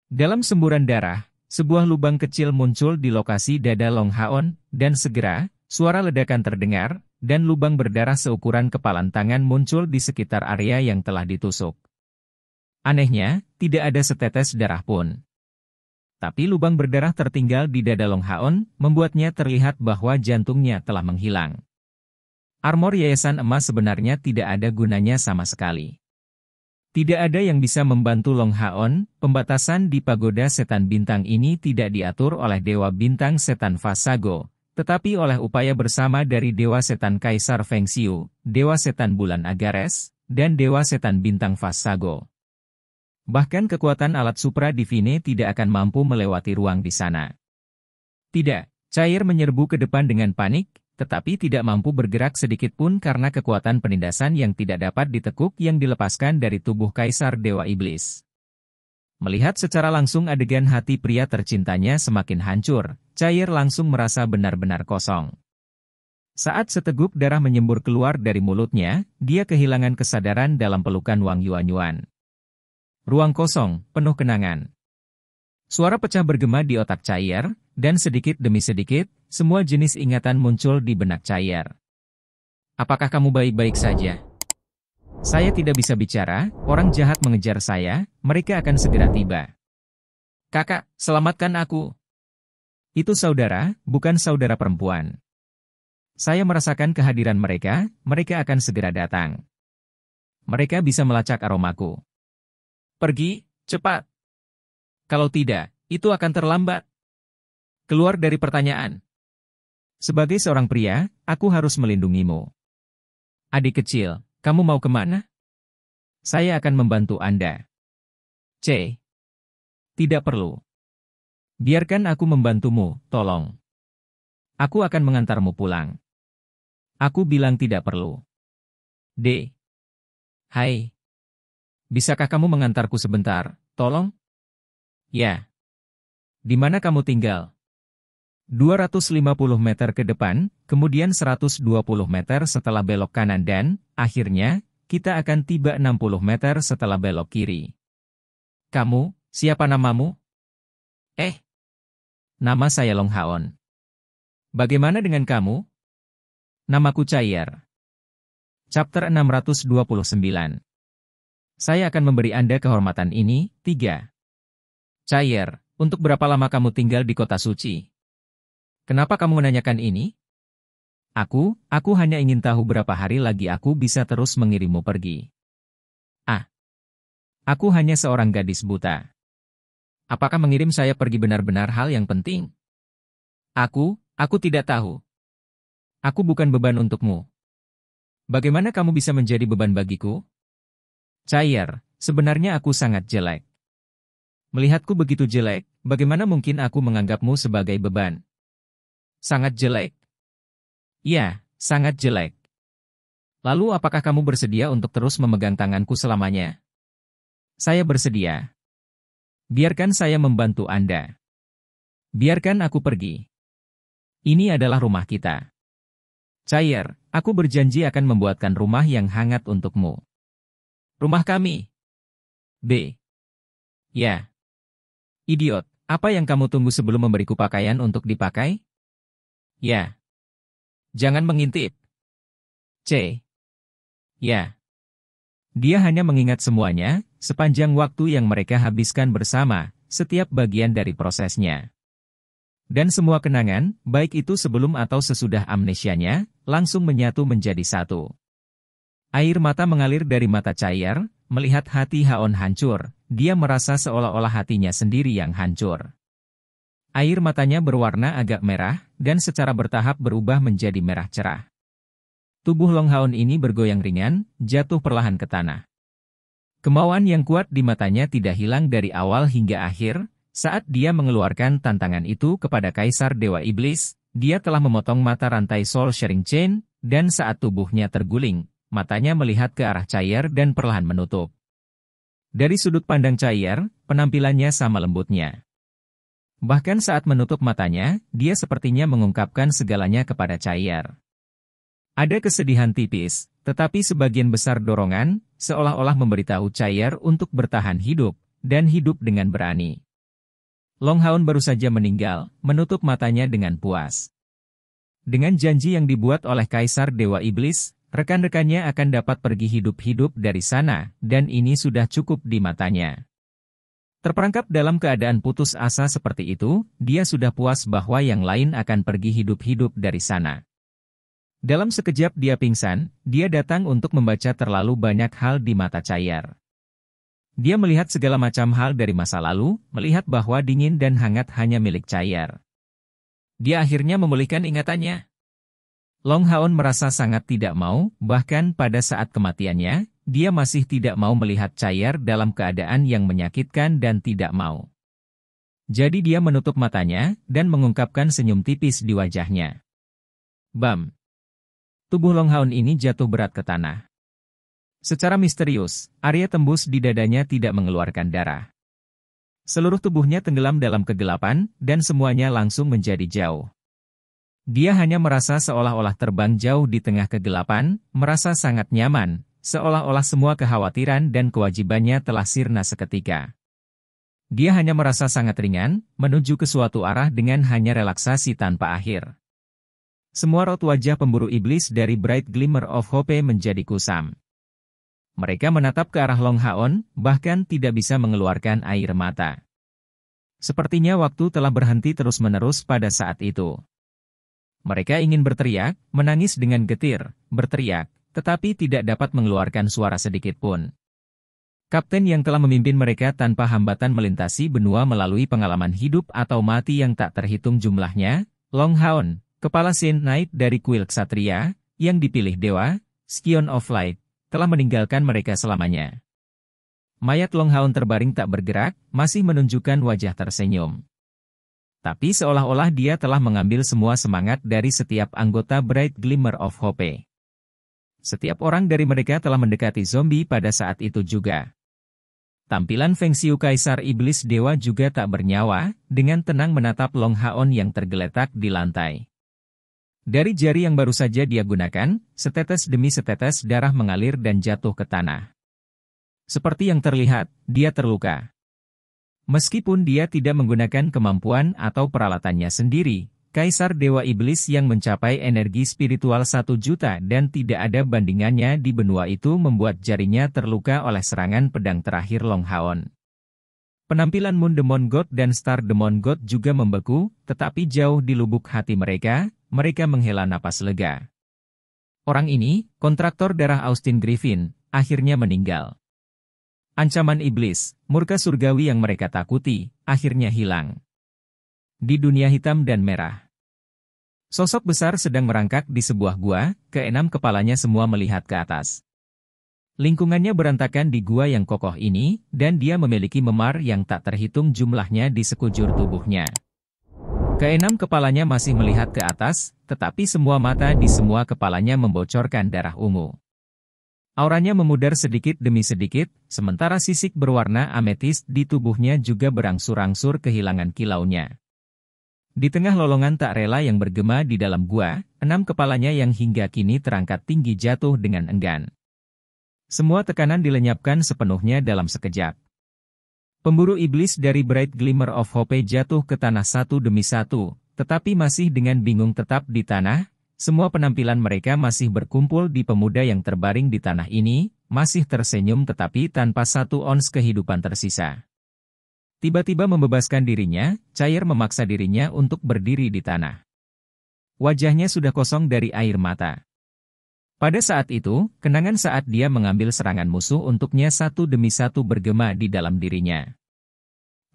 Dalam semburan darah, sebuah lubang kecil muncul di lokasi dada Long Haon, dan segera, suara ledakan terdengar, dan lubang berdarah seukuran kepalan tangan muncul di sekitar area yang telah ditusuk. Anehnya, tidak ada setetes darah pun. Tapi lubang berdarah tertinggal di dada Long Haon membuatnya terlihat bahwa jantungnya telah menghilang. Armor yayasan emas sebenarnya tidak ada gunanya sama sekali. Tidak ada yang bisa membantu Long Haon, pembatasan di pagoda setan bintang ini tidak diatur oleh Dewa Bintang Setan Fasago, tetapi oleh upaya bersama dari Dewa Setan Kaisar Feng Xiu, Dewa Setan Bulan Agares, dan Dewa Setan Bintang Fasago. Bahkan kekuatan alat supra divine tidak akan mampu melewati ruang di sana. Tidak, cair menyerbu ke depan dengan panik, tetapi tidak mampu bergerak sedikit pun karena kekuatan penindasan yang tidak dapat ditekuk yang dilepaskan dari tubuh Kaisar Dewa Iblis. Melihat secara langsung adegan hati pria tercintanya semakin hancur, cair langsung merasa benar-benar kosong. Saat seteguk darah menyembur keluar dari mulutnya, dia kehilangan kesadaran dalam pelukan Wang Yuan Yuan. Ruang kosong, penuh kenangan. Suara pecah bergema di otak Cair, dan sedikit demi sedikit, semua jenis ingatan muncul di benak Cair. Apakah kamu baik-baik saja? Saya tidak bisa bicara, orang jahat mengejar saya, mereka akan segera tiba. Kakak, selamatkan aku. Itu saudara, bukan saudara perempuan. Saya merasakan kehadiran mereka, mereka akan segera datang. Mereka bisa melacak aromaku. Pergi, cepat. Kalau tidak, itu akan terlambat. Keluar dari pertanyaan. Sebagai seorang pria, aku harus melindungimu. Adik kecil, kamu mau kemana? Saya akan membantu Anda. C. Tidak perlu. Biarkan aku membantumu, tolong. Aku akan mengantarmu pulang. Aku bilang tidak perlu. D. Hai, Bisakah kamu mengantarku sebentar, tolong? Ya. Di mana kamu tinggal? 250 meter ke depan, kemudian 120 meter setelah belok kanan dan, akhirnya, kita akan tiba 60 meter setelah belok kiri. Kamu, siapa namamu? Eh, nama saya Long Haon. Bagaimana dengan kamu? Namaku Cair. Chapter 629 saya akan memberi Anda kehormatan ini. 3. Cair, untuk berapa lama kamu tinggal di kota suci? Kenapa kamu menanyakan ini? Aku, aku hanya ingin tahu berapa hari lagi aku bisa terus mengirimmu pergi. Ah. Aku hanya seorang gadis buta. Apakah mengirim saya pergi benar-benar hal yang penting? Aku, aku tidak tahu. Aku bukan beban untukmu. Bagaimana kamu bisa menjadi beban bagiku? Cair, sebenarnya aku sangat jelek. Melihatku begitu jelek, bagaimana mungkin aku menganggapmu sebagai beban? Sangat jelek. Ya, sangat jelek. Lalu apakah kamu bersedia untuk terus memegang tanganku selamanya? Saya bersedia. Biarkan saya membantu Anda. Biarkan aku pergi. Ini adalah rumah kita. Cair, aku berjanji akan membuatkan rumah yang hangat untukmu. Rumah kami. B. Ya. Idiot, apa yang kamu tunggu sebelum memberiku pakaian untuk dipakai? Ya. Jangan mengintip. C. Ya. Dia hanya mengingat semuanya, sepanjang waktu yang mereka habiskan bersama, setiap bagian dari prosesnya. Dan semua kenangan, baik itu sebelum atau sesudah amnesianya, langsung menyatu menjadi satu. Air mata mengalir dari mata Cair, melihat hati Haon hancur, dia merasa seolah-olah hatinya sendiri yang hancur. Air matanya berwarna agak merah, dan secara bertahap berubah menjadi merah cerah. Tubuh Long Haon ini bergoyang ringan, jatuh perlahan ke tanah. Kemauan yang kuat di matanya tidak hilang dari awal hingga akhir, saat dia mengeluarkan tantangan itu kepada Kaisar Dewa Iblis, dia telah memotong mata rantai Soul Sharing Chain, dan saat tubuhnya terguling, matanya melihat ke arah Cair dan perlahan menutup. Dari sudut pandang Cair, penampilannya sama lembutnya. Bahkan saat menutup matanya, dia sepertinya mengungkapkan segalanya kepada Cair. Ada kesedihan tipis, tetapi sebagian besar dorongan, seolah-olah memberitahu Cair untuk bertahan hidup, dan hidup dengan berani. Longhaun baru saja meninggal, menutup matanya dengan puas. Dengan janji yang dibuat oleh Kaisar Dewa Iblis, rekan-rekannya akan dapat pergi hidup-hidup dari sana, dan ini sudah cukup di matanya. Terperangkap dalam keadaan putus asa seperti itu, dia sudah puas bahwa yang lain akan pergi hidup-hidup dari sana. Dalam sekejap dia pingsan, dia datang untuk membaca terlalu banyak hal di mata cair. Dia melihat segala macam hal dari masa lalu, melihat bahwa dingin dan hangat hanya milik cair. Dia akhirnya memulihkan ingatannya. Long Haon merasa sangat tidak mau, bahkan pada saat kematiannya, dia masih tidak mau melihat Cair dalam keadaan yang menyakitkan dan tidak mau. Jadi dia menutup matanya dan mengungkapkan senyum tipis di wajahnya. Bam! Tubuh Long Haon ini jatuh berat ke tanah. Secara misterius, area tembus di dadanya tidak mengeluarkan darah. Seluruh tubuhnya tenggelam dalam kegelapan, dan semuanya langsung menjadi jauh. Dia hanya merasa seolah-olah terbang jauh di tengah kegelapan, merasa sangat nyaman, seolah-olah semua kekhawatiran dan kewajibannya telah sirna seketika. Dia hanya merasa sangat ringan, menuju ke suatu arah dengan hanya relaksasi tanpa akhir. Semua rot wajah pemburu iblis dari Bright Glimmer of Hope menjadi kusam. Mereka menatap ke arah Long Haon, bahkan tidak bisa mengeluarkan air mata. Sepertinya waktu telah berhenti terus-menerus pada saat itu. Mereka ingin berteriak, menangis dengan getir, berteriak, tetapi tidak dapat mengeluarkan suara sedikit pun. Kapten yang telah memimpin mereka tanpa hambatan melintasi benua melalui pengalaman hidup atau mati yang tak terhitung jumlahnya, Long Haon, kepala Saint Knight dari kuil Ksatria, yang dipilih dewa, Skion of Light, telah meninggalkan mereka selamanya. Mayat Long Haon terbaring tak bergerak, masih menunjukkan wajah tersenyum. Tapi seolah-olah dia telah mengambil semua semangat dari setiap anggota Bright Glimmer of Hope. Setiap orang dari mereka telah mendekati zombie pada saat itu juga. Tampilan Feng Xiu Kaisar Iblis Dewa juga tak bernyawa, dengan tenang menatap Long Haon yang tergeletak di lantai. Dari jari yang baru saja dia gunakan, setetes demi setetes darah mengalir dan jatuh ke tanah. Seperti yang terlihat, dia terluka. Meskipun dia tidak menggunakan kemampuan atau peralatannya sendiri, Kaisar Dewa Iblis yang mencapai energi spiritual satu juta dan tidak ada bandingannya di benua itu membuat jarinya terluka oleh serangan pedang terakhir Long Haon. Penampilan Moon Demon God dan Star Demon God juga membeku, tetapi jauh di lubuk hati mereka, mereka menghela napas lega. Orang ini, kontraktor darah Austin Griffin, akhirnya meninggal. Ancaman iblis, murka surgawi yang mereka takuti, akhirnya hilang. Di dunia hitam dan merah. Sosok besar sedang merangkak di sebuah gua, keenam kepalanya semua melihat ke atas. Lingkungannya berantakan di gua yang kokoh ini, dan dia memiliki memar yang tak terhitung jumlahnya di sekujur tubuhnya. Keenam kepalanya masih melihat ke atas, tetapi semua mata di semua kepalanya membocorkan darah ungu. Auranya memudar sedikit demi sedikit, sementara sisik berwarna ametis di tubuhnya juga berangsur-angsur kehilangan kilaunya. Di tengah lolongan tak rela yang bergema di dalam gua, enam kepalanya yang hingga kini terangkat tinggi jatuh dengan enggan. Semua tekanan dilenyapkan sepenuhnya dalam sekejap. Pemburu iblis dari Bright Glimmer of Hope jatuh ke tanah satu demi satu, tetapi masih dengan bingung tetap di tanah, semua penampilan mereka masih berkumpul di pemuda yang terbaring di tanah ini, masih tersenyum tetapi tanpa satu ons kehidupan tersisa. Tiba-tiba membebaskan dirinya, cair memaksa dirinya untuk berdiri di tanah. Wajahnya sudah kosong dari air mata. Pada saat itu, kenangan saat dia mengambil serangan musuh untuknya satu demi satu bergema di dalam dirinya.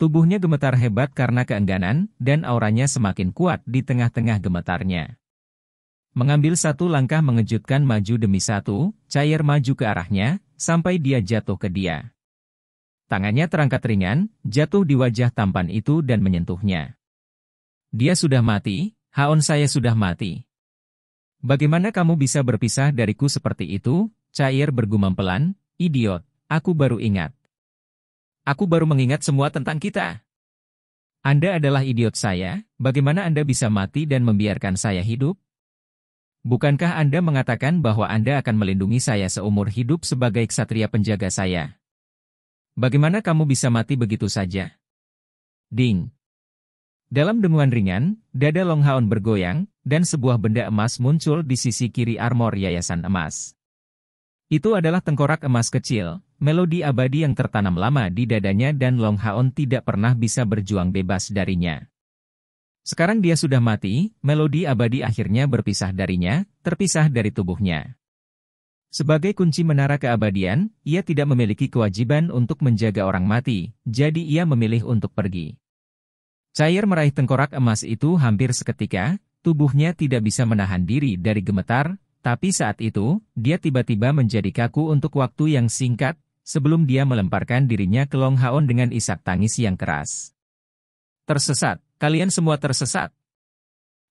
Tubuhnya gemetar hebat karena keengganan, dan auranya semakin kuat di tengah-tengah gemetarnya. Mengambil satu langkah mengejutkan maju demi satu, cair maju ke arahnya, sampai dia jatuh ke dia. Tangannya terangkat ringan, jatuh di wajah tampan itu dan menyentuhnya. Dia sudah mati, Haon saya sudah mati. Bagaimana kamu bisa berpisah dariku seperti itu? Cair bergumam pelan, idiot, aku baru ingat. Aku baru mengingat semua tentang kita. Anda adalah idiot saya, bagaimana Anda bisa mati dan membiarkan saya hidup? Bukankah Anda mengatakan bahwa Anda akan melindungi saya seumur hidup sebagai ksatria penjaga saya? Bagaimana kamu bisa mati begitu saja? Ding. Dalam dengungan ringan, dada Long Haon bergoyang, dan sebuah benda emas muncul di sisi kiri armor yayasan emas. Itu adalah tengkorak emas kecil, melodi abadi yang tertanam lama di dadanya dan Long Haon tidak pernah bisa berjuang bebas darinya. Sekarang dia sudah mati, melodi abadi akhirnya berpisah darinya, terpisah dari tubuhnya. Sebagai kunci menara keabadian, ia tidak memiliki kewajiban untuk menjaga orang mati, jadi ia memilih untuk pergi. Cair meraih tengkorak emas itu hampir seketika, tubuhnya tidak bisa menahan diri dari gemetar, tapi saat itu, dia tiba-tiba menjadi kaku untuk waktu yang singkat, sebelum dia melemparkan dirinya ke Long Haon dengan isak tangis yang keras. Tersesat. Kalian semua tersesat.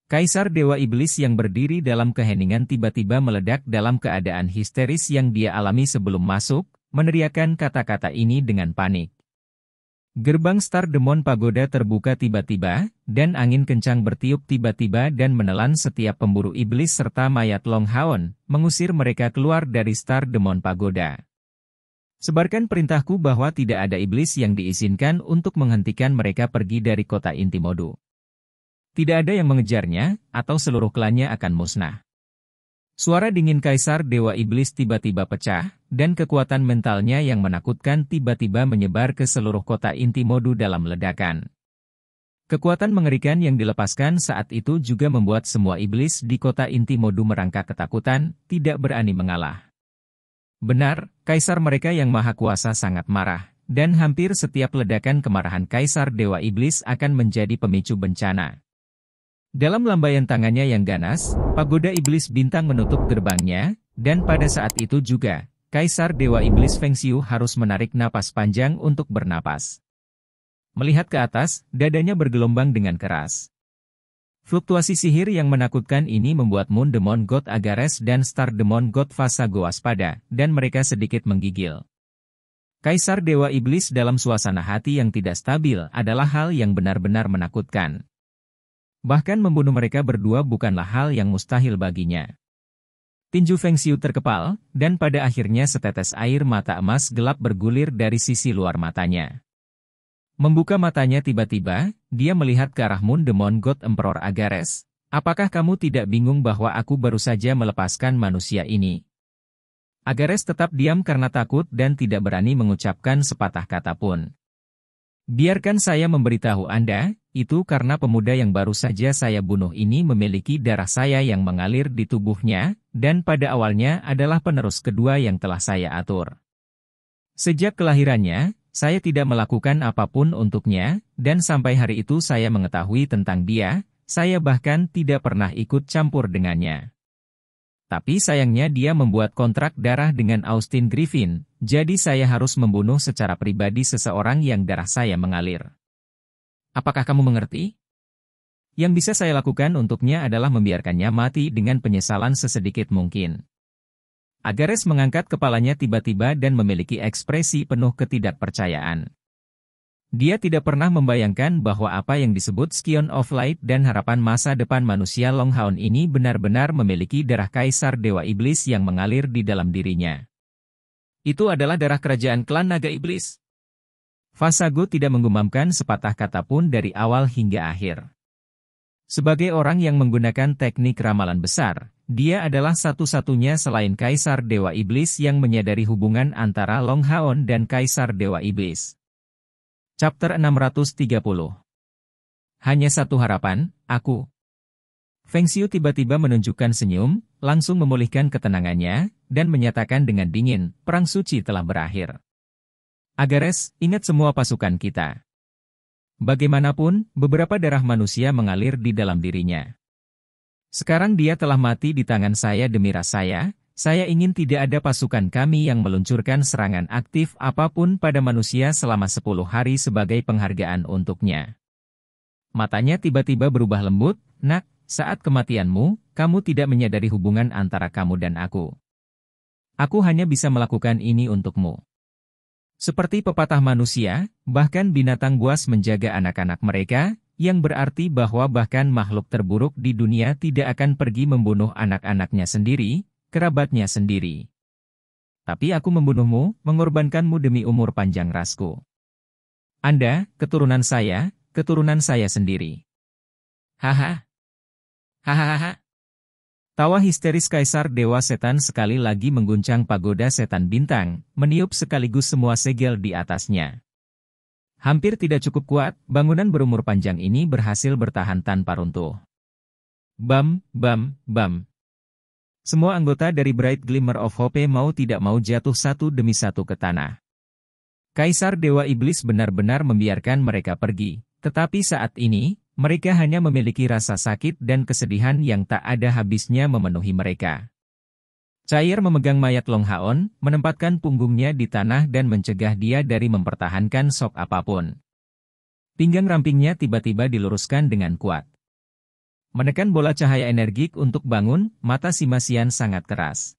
Kaisar Dewa Iblis yang berdiri dalam keheningan tiba-tiba meledak dalam keadaan histeris yang dia alami sebelum masuk, meneriakan kata-kata ini dengan panik. Gerbang Star Demon Pagoda terbuka tiba-tiba, dan angin kencang bertiup tiba-tiba dan menelan setiap pemburu iblis serta mayat Long Haon, mengusir mereka keluar dari Star Demon Pagoda. Sebarkan perintahku bahwa tidak ada iblis yang diizinkan untuk menghentikan mereka pergi dari kota inti Modu. Tidak ada yang mengejarnya, atau seluruh klannya akan musnah. Suara dingin Kaisar Dewa Iblis tiba-tiba pecah, dan kekuatan mentalnya yang menakutkan tiba-tiba menyebar ke seluruh kota inti Modu dalam ledakan. Kekuatan mengerikan yang dilepaskan saat itu juga membuat semua iblis di kota inti Modu merangkak ketakutan, tidak berani mengalah. Benar, kaisar mereka yang maha kuasa sangat marah, dan hampir setiap ledakan kemarahan kaisar Dewa Iblis akan menjadi pemicu bencana. Dalam lambaian tangannya yang ganas, pagoda Iblis Bintang menutup gerbangnya, dan pada saat itu juga, Kaisar Dewa Iblis Feng Xiu harus menarik napas panjang untuk bernapas. Melihat ke atas, dadanya bergelombang dengan keras. Fluktuasi sihir yang menakutkan ini membuat Moon Demon God Agares dan Star Demon God Vasago waspada, dan mereka sedikit menggigil. Kaisar Dewa Iblis dalam suasana hati yang tidak stabil adalah hal yang benar-benar menakutkan. Bahkan membunuh mereka berdua bukanlah hal yang mustahil baginya. Tinju Feng Xiu terkepal, dan pada akhirnya setetes air mata emas gelap bergulir dari sisi luar matanya. Membuka matanya tiba-tiba, dia melihat ke arah Moon Demon God Emperor Agares. Apakah kamu tidak bingung bahwa aku baru saja melepaskan manusia ini? Agares tetap diam karena takut dan tidak berani mengucapkan sepatah kata pun. Biarkan saya memberitahu Anda, itu karena pemuda yang baru saja saya bunuh ini memiliki darah saya yang mengalir di tubuhnya, dan pada awalnya adalah penerus kedua yang telah saya atur. Sejak kelahirannya, saya tidak melakukan apapun untuknya, dan sampai hari itu saya mengetahui tentang dia, saya bahkan tidak pernah ikut campur dengannya. Tapi sayangnya dia membuat kontrak darah dengan Austin Griffin, jadi saya harus membunuh secara pribadi seseorang yang darah saya mengalir. Apakah kamu mengerti? Yang bisa saya lakukan untuknya adalah membiarkannya mati dengan penyesalan sesedikit mungkin. Agares mengangkat kepalanya tiba-tiba dan memiliki ekspresi penuh ketidakpercayaan. Dia tidak pernah membayangkan bahwa apa yang disebut Skion of Light dan harapan masa depan manusia Longhound ini benar-benar memiliki darah kaisar Dewa Iblis yang mengalir di dalam dirinya. Itu adalah darah kerajaan klan Naga Iblis. Fasago tidak menggumamkan sepatah kata pun dari awal hingga akhir. Sebagai orang yang menggunakan teknik ramalan besar, dia adalah satu-satunya selain Kaisar Dewa Iblis yang menyadari hubungan antara Long Haon dan Kaisar Dewa Iblis. Chapter 630 Hanya satu harapan, aku. Feng Xiu tiba-tiba menunjukkan senyum, langsung memulihkan ketenangannya, dan menyatakan dengan dingin, perang suci telah berakhir. Agares, ingat semua pasukan kita. Bagaimanapun, beberapa darah manusia mengalir di dalam dirinya. Sekarang dia telah mati di tangan saya demi ras saya, saya ingin tidak ada pasukan kami yang meluncurkan serangan aktif apapun pada manusia selama 10 hari sebagai penghargaan untuknya. Matanya tiba-tiba berubah lembut, nak, saat kematianmu, kamu tidak menyadari hubungan antara kamu dan aku. Aku hanya bisa melakukan ini untukmu. Seperti pepatah manusia, bahkan binatang buas menjaga anak-anak mereka, yang berarti bahwa bahkan makhluk terburuk di dunia tidak akan pergi membunuh anak-anaknya sendiri, kerabatnya sendiri. Tapi aku membunuhmu, mengorbankanmu demi umur panjang rasku. Anda, keturunan saya, keturunan saya sendiri. Haha. Hahaha. Tawa histeris kaisar dewa setan sekali lagi mengguncang pagoda setan bintang, meniup sekaligus semua segel di atasnya. Hampir tidak cukup kuat, bangunan berumur panjang ini berhasil bertahan tanpa runtuh. Bam, bam, bam. Semua anggota dari Bright Glimmer of Hope mau tidak mau jatuh satu demi satu ke tanah. Kaisar Dewa Iblis benar-benar membiarkan mereka pergi, tetapi saat ini, mereka hanya memiliki rasa sakit dan kesedihan yang tak ada habisnya memenuhi mereka. Cair memegang mayat Long Haon, menempatkan punggungnya di tanah dan mencegah dia dari mempertahankan sok apapun. Pinggang rampingnya tiba-tiba diluruskan dengan kuat. Menekan bola cahaya energik untuk bangun, mata si Simasian sangat keras.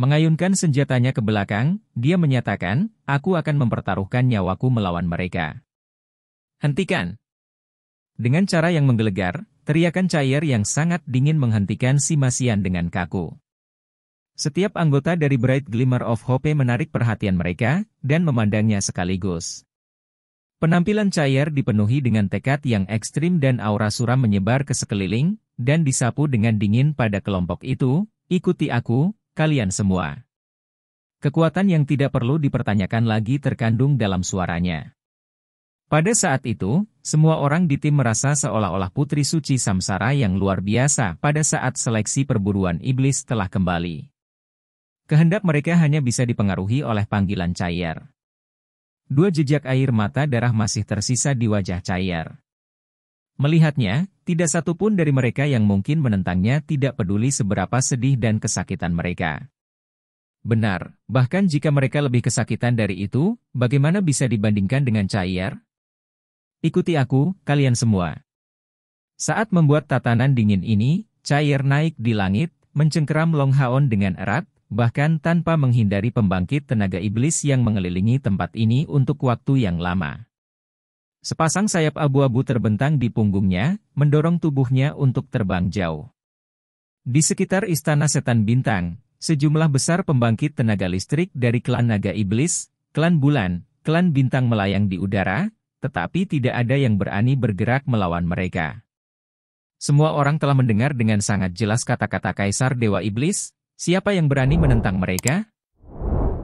Mengayunkan senjatanya ke belakang, dia menyatakan, aku akan mempertaruhkan nyawaku melawan mereka. Hentikan! Dengan cara yang menggelegar, teriakan cair yang sangat dingin menghentikan si Simasian dengan kaku. Setiap anggota dari Bright Glimmer of Hope menarik perhatian mereka, dan memandangnya sekaligus. Penampilan cair dipenuhi dengan tekad yang ekstrim dan aura suram menyebar ke sekeliling, dan disapu dengan dingin pada kelompok itu, ikuti aku, kalian semua. Kekuatan yang tidak perlu dipertanyakan lagi terkandung dalam suaranya. Pada saat itu, semua orang di tim merasa seolah-olah Putri Suci Samsara yang luar biasa pada saat seleksi perburuan iblis telah kembali. Kehendak mereka hanya bisa dipengaruhi oleh panggilan cair. Dua jejak air mata darah masih tersisa di wajah cair. Melihatnya, tidak satu pun dari mereka yang mungkin menentangnya tidak peduli seberapa sedih dan kesakitan mereka. Benar, bahkan jika mereka lebih kesakitan dari itu, bagaimana bisa dibandingkan dengan cair? Ikuti aku, kalian semua. Saat membuat tatanan dingin ini, cair naik di langit, mencengkeram Long Haon dengan erat, bahkan tanpa menghindari pembangkit tenaga iblis yang mengelilingi tempat ini untuk waktu yang lama. Sepasang sayap abu-abu terbentang di punggungnya, mendorong tubuhnya untuk terbang jauh. Di sekitar istana setan bintang, sejumlah besar pembangkit tenaga listrik dari klan naga iblis, klan bulan, klan bintang melayang di udara, tetapi tidak ada yang berani bergerak melawan mereka. Semua orang telah mendengar dengan sangat jelas kata-kata Kaisar Dewa Iblis, Siapa yang berani menentang mereka?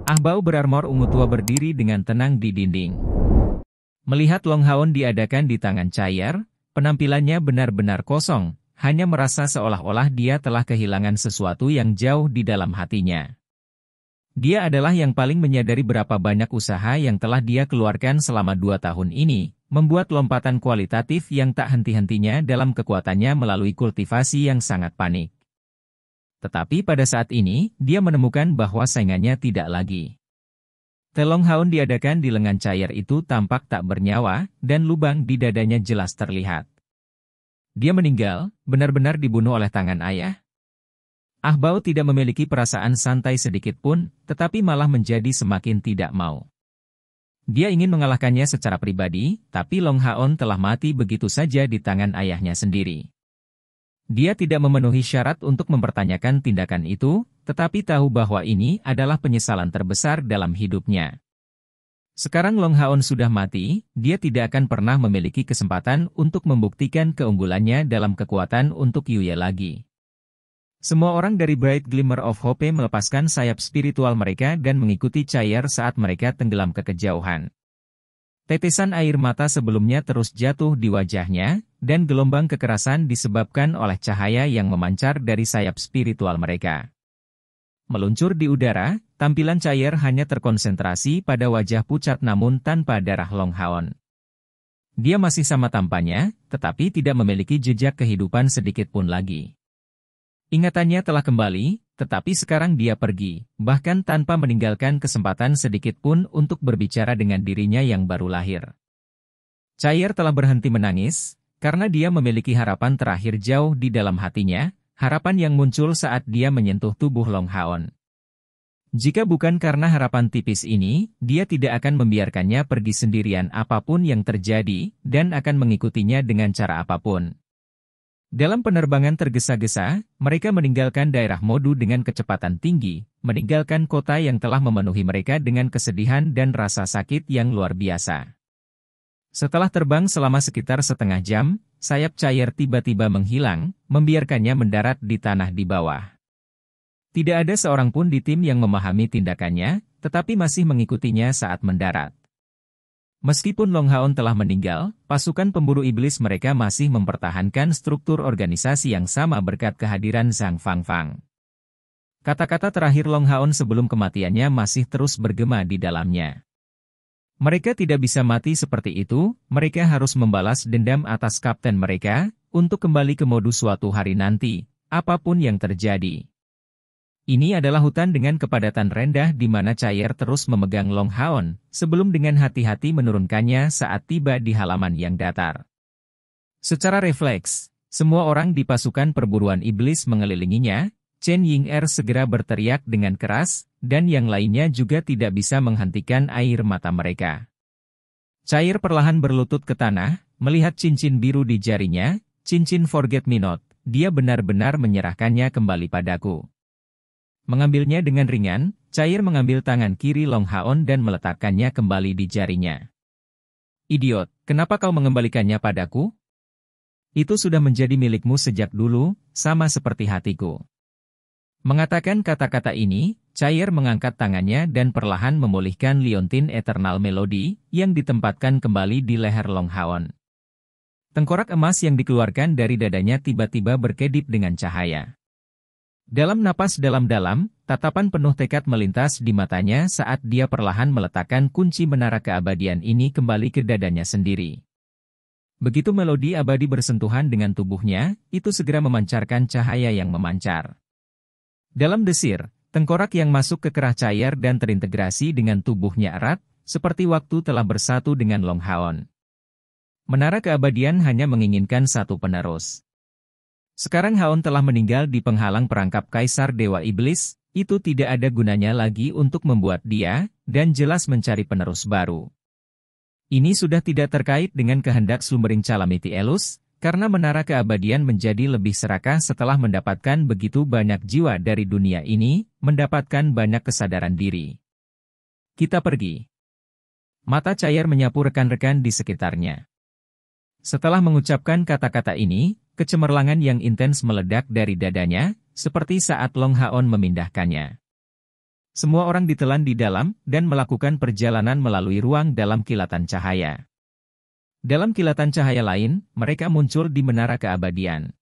Ahbau berarmor ungu tua berdiri dengan tenang di dinding. Melihat Long Haon diadakan di tangan Cair, penampilannya benar-benar kosong, hanya merasa seolah-olah dia telah kehilangan sesuatu yang jauh di dalam hatinya. Dia adalah yang paling menyadari berapa banyak usaha yang telah dia keluarkan selama dua tahun ini, membuat lompatan kualitatif yang tak henti-hentinya dalam kekuatannya melalui kultivasi yang sangat panik. Tetapi pada saat ini, dia menemukan bahwa saingannya tidak lagi. Telong haun diadakan di lengan cair itu tampak tak bernyawa, dan lubang di dadanya jelas terlihat. Dia meninggal, benar-benar dibunuh oleh tangan ayah. Ah Ahbau tidak memiliki perasaan santai sedikit pun, tetapi malah menjadi semakin tidak mau. Dia ingin mengalahkannya secara pribadi, tapi Long Haon telah mati begitu saja di tangan ayahnya sendiri. Dia tidak memenuhi syarat untuk mempertanyakan tindakan itu, tetapi tahu bahwa ini adalah penyesalan terbesar dalam hidupnya. Sekarang Long Haon sudah mati, dia tidak akan pernah memiliki kesempatan untuk membuktikan keunggulannya dalam kekuatan untuk Yuya lagi. Semua orang dari Bright Glimmer of Hope melepaskan sayap spiritual mereka dan mengikuti cair saat mereka tenggelam ke kejauhan. Tetesan air mata sebelumnya terus jatuh di wajahnya, dan gelombang kekerasan disebabkan oleh cahaya yang memancar dari sayap spiritual mereka. Meluncur di udara, tampilan Cair hanya terkonsentrasi pada wajah pucat namun tanpa darah Long Haon. Dia masih sama tampannya, tetapi tidak memiliki jejak kehidupan sedikit pun lagi. Ingatannya telah kembali, tetapi sekarang dia pergi, bahkan tanpa meninggalkan kesempatan sedikit pun untuk berbicara dengan dirinya yang baru lahir. Cair telah berhenti menangis, karena dia memiliki harapan terakhir jauh di dalam hatinya, harapan yang muncul saat dia menyentuh tubuh Long Haon. Jika bukan karena harapan tipis ini, dia tidak akan membiarkannya pergi sendirian apapun yang terjadi, dan akan mengikutinya dengan cara apapun. Dalam penerbangan tergesa-gesa, mereka meninggalkan daerah Modu dengan kecepatan tinggi, meninggalkan kota yang telah memenuhi mereka dengan kesedihan dan rasa sakit yang luar biasa. Setelah terbang selama sekitar setengah jam, sayap cair tiba-tiba menghilang, membiarkannya mendarat di tanah di bawah. Tidak ada seorang pun di tim yang memahami tindakannya, tetapi masih mengikutinya saat mendarat. Meskipun Long Haon telah meninggal, pasukan pemburu iblis mereka masih mempertahankan struktur organisasi yang sama berkat kehadiran Zhang Fangfang. Kata-kata terakhir Long Haon sebelum kematiannya masih terus bergema di dalamnya. Mereka tidak bisa mati seperti itu, mereka harus membalas dendam atas kapten mereka, untuk kembali ke modus suatu hari nanti, apapun yang terjadi. Ini adalah hutan dengan kepadatan rendah di mana Cair terus memegang Long Haon, sebelum dengan hati-hati menurunkannya saat tiba di halaman yang datar. Secara refleks, semua orang di pasukan perburuan iblis mengelilinginya, Chen Ying Er segera berteriak dengan keras, dan yang lainnya juga tidak bisa menghentikan air mata mereka. Cair perlahan berlutut ke tanah, melihat cincin biru di jarinya, cincin forget me not, dia benar-benar menyerahkannya kembali padaku. Mengambilnya dengan ringan, Cair mengambil tangan kiri Long Haon dan meletakkannya kembali di jarinya. Idiot, kenapa kau mengembalikannya padaku? Itu sudah menjadi milikmu sejak dulu, sama seperti hatiku. Mengatakan kata-kata ini, Cair mengangkat tangannya dan perlahan memulihkan liontin Eternal Melody yang ditempatkan kembali di leher Long Haon. Tengkorak emas yang dikeluarkan dari dadanya tiba-tiba berkedip dengan cahaya. Dalam napas dalam-dalam, tatapan penuh tekad melintas di matanya saat dia perlahan meletakkan kunci menara keabadian ini kembali ke dadanya sendiri. Begitu melodi abadi bersentuhan dengan tubuhnya, itu segera memancarkan cahaya yang memancar. Dalam desir, tengkorak yang masuk ke kerah cair dan terintegrasi dengan tubuhnya erat, seperti waktu telah bersatu dengan Long Haon. Menara keabadian hanya menginginkan satu penerus. Sekarang Haon telah meninggal di penghalang perangkap Kaisar Dewa Iblis, itu tidak ada gunanya lagi untuk membuat dia, dan jelas mencari penerus baru. Ini sudah tidak terkait dengan kehendak sumbering Calamity Elus, karena menara keabadian menjadi lebih serakah setelah mendapatkan begitu banyak jiwa dari dunia ini, mendapatkan banyak kesadaran diri. Kita pergi. Mata cair menyapu rekan-rekan di sekitarnya. Setelah mengucapkan kata-kata ini, kecemerlangan yang intens meledak dari dadanya, seperti saat Long Haon memindahkannya. Semua orang ditelan di dalam dan melakukan perjalanan melalui ruang dalam kilatan cahaya. Dalam kilatan cahaya lain, mereka muncul di menara keabadian.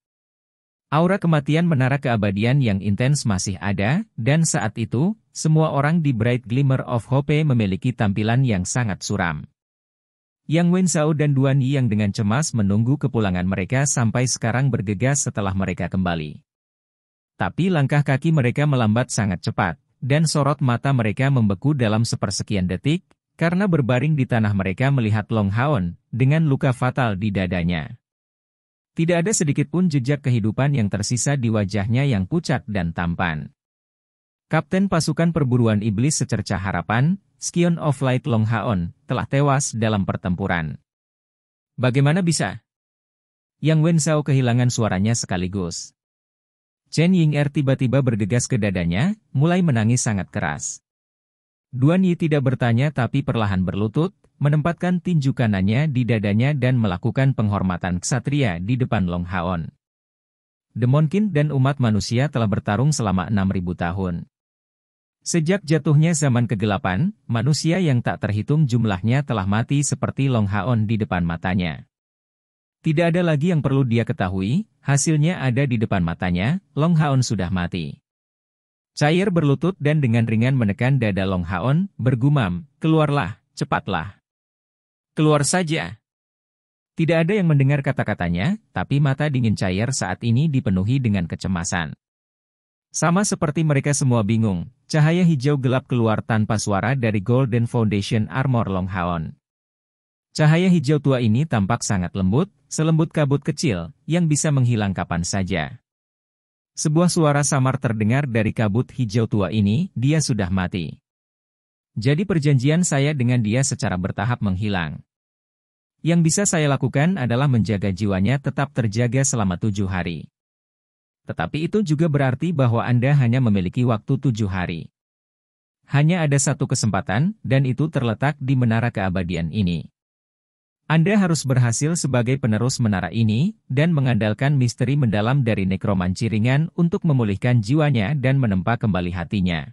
Aura kematian menara keabadian yang intens masih ada, dan saat itu, semua orang di Bright Glimmer of Hope memiliki tampilan yang sangat suram. Yang Wensao dan Duan Yi yang dengan cemas menunggu kepulangan mereka sampai sekarang bergegas setelah mereka kembali. Tapi langkah kaki mereka melambat sangat cepat, dan sorot mata mereka membeku dalam sepersekian detik, karena berbaring di tanah mereka melihat Long Haon dengan luka fatal di dadanya. Tidak ada sedikit pun jejak kehidupan yang tersisa di wajahnya yang pucat dan tampan. Kapten pasukan perburuan iblis secerca harapan, Skion of Light Long Haon, telah tewas dalam pertempuran. Bagaimana bisa? Yang Wen Zhao kehilangan suaranya sekaligus. Chen Ying Er tiba-tiba bergegas ke dadanya, mulai menangis sangat keras. Duan Yi tidak bertanya tapi perlahan berlutut, menempatkan tinju kanannya di dadanya dan melakukan penghormatan ksatria di depan Long Haon. Demonkin dan umat manusia telah bertarung selama 6.000 tahun. Sejak jatuhnya zaman kegelapan, manusia yang tak terhitung jumlahnya telah mati seperti Long Haon di depan matanya. Tidak ada lagi yang perlu dia ketahui, hasilnya ada di depan matanya, Long Haon sudah mati. Cair berlutut dan dengan ringan menekan dada Long Haon, bergumam, keluarlah, cepatlah. Keluar saja. Tidak ada yang mendengar kata-katanya, tapi mata dingin Cair saat ini dipenuhi dengan kecemasan. Sama seperti mereka semua bingung, cahaya hijau gelap keluar tanpa suara dari Golden Foundation Armor Long Haon. Cahaya hijau tua ini tampak sangat lembut, selembut kabut kecil, yang bisa menghilang kapan saja. Sebuah suara samar terdengar dari kabut hijau tua ini, dia sudah mati. Jadi perjanjian saya dengan dia secara bertahap menghilang. Yang bisa saya lakukan adalah menjaga jiwanya tetap terjaga selama tujuh hari. Tetapi itu juga berarti bahwa Anda hanya memiliki waktu tujuh hari. Hanya ada satu kesempatan, dan itu terletak di menara keabadian ini. Anda harus berhasil sebagai penerus menara ini, dan mengandalkan misteri mendalam dari nekromanci ringan untuk memulihkan jiwanya dan menempa kembali hatinya.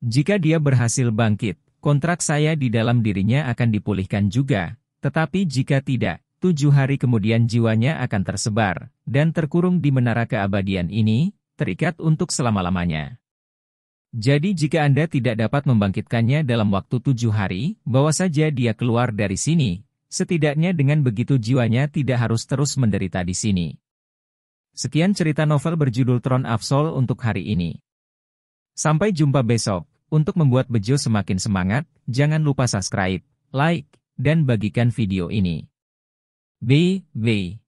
Jika dia berhasil bangkit, kontrak saya di dalam dirinya akan dipulihkan juga, tetapi jika tidak, tujuh hari kemudian jiwanya akan tersebar, dan terkurung di menara keabadian ini, terikat untuk selama-lamanya. Jadi jika Anda tidak dapat membangkitkannya dalam waktu tujuh hari, bawa saja dia keluar dari sini, Setidaknya dengan begitu jiwanya tidak harus terus menderita di sini. Sekian cerita novel berjudul Tron of Soul untuk hari ini. Sampai jumpa besok. Untuk membuat Bejo semakin semangat, jangan lupa subscribe, like, dan bagikan video ini. Bye bye.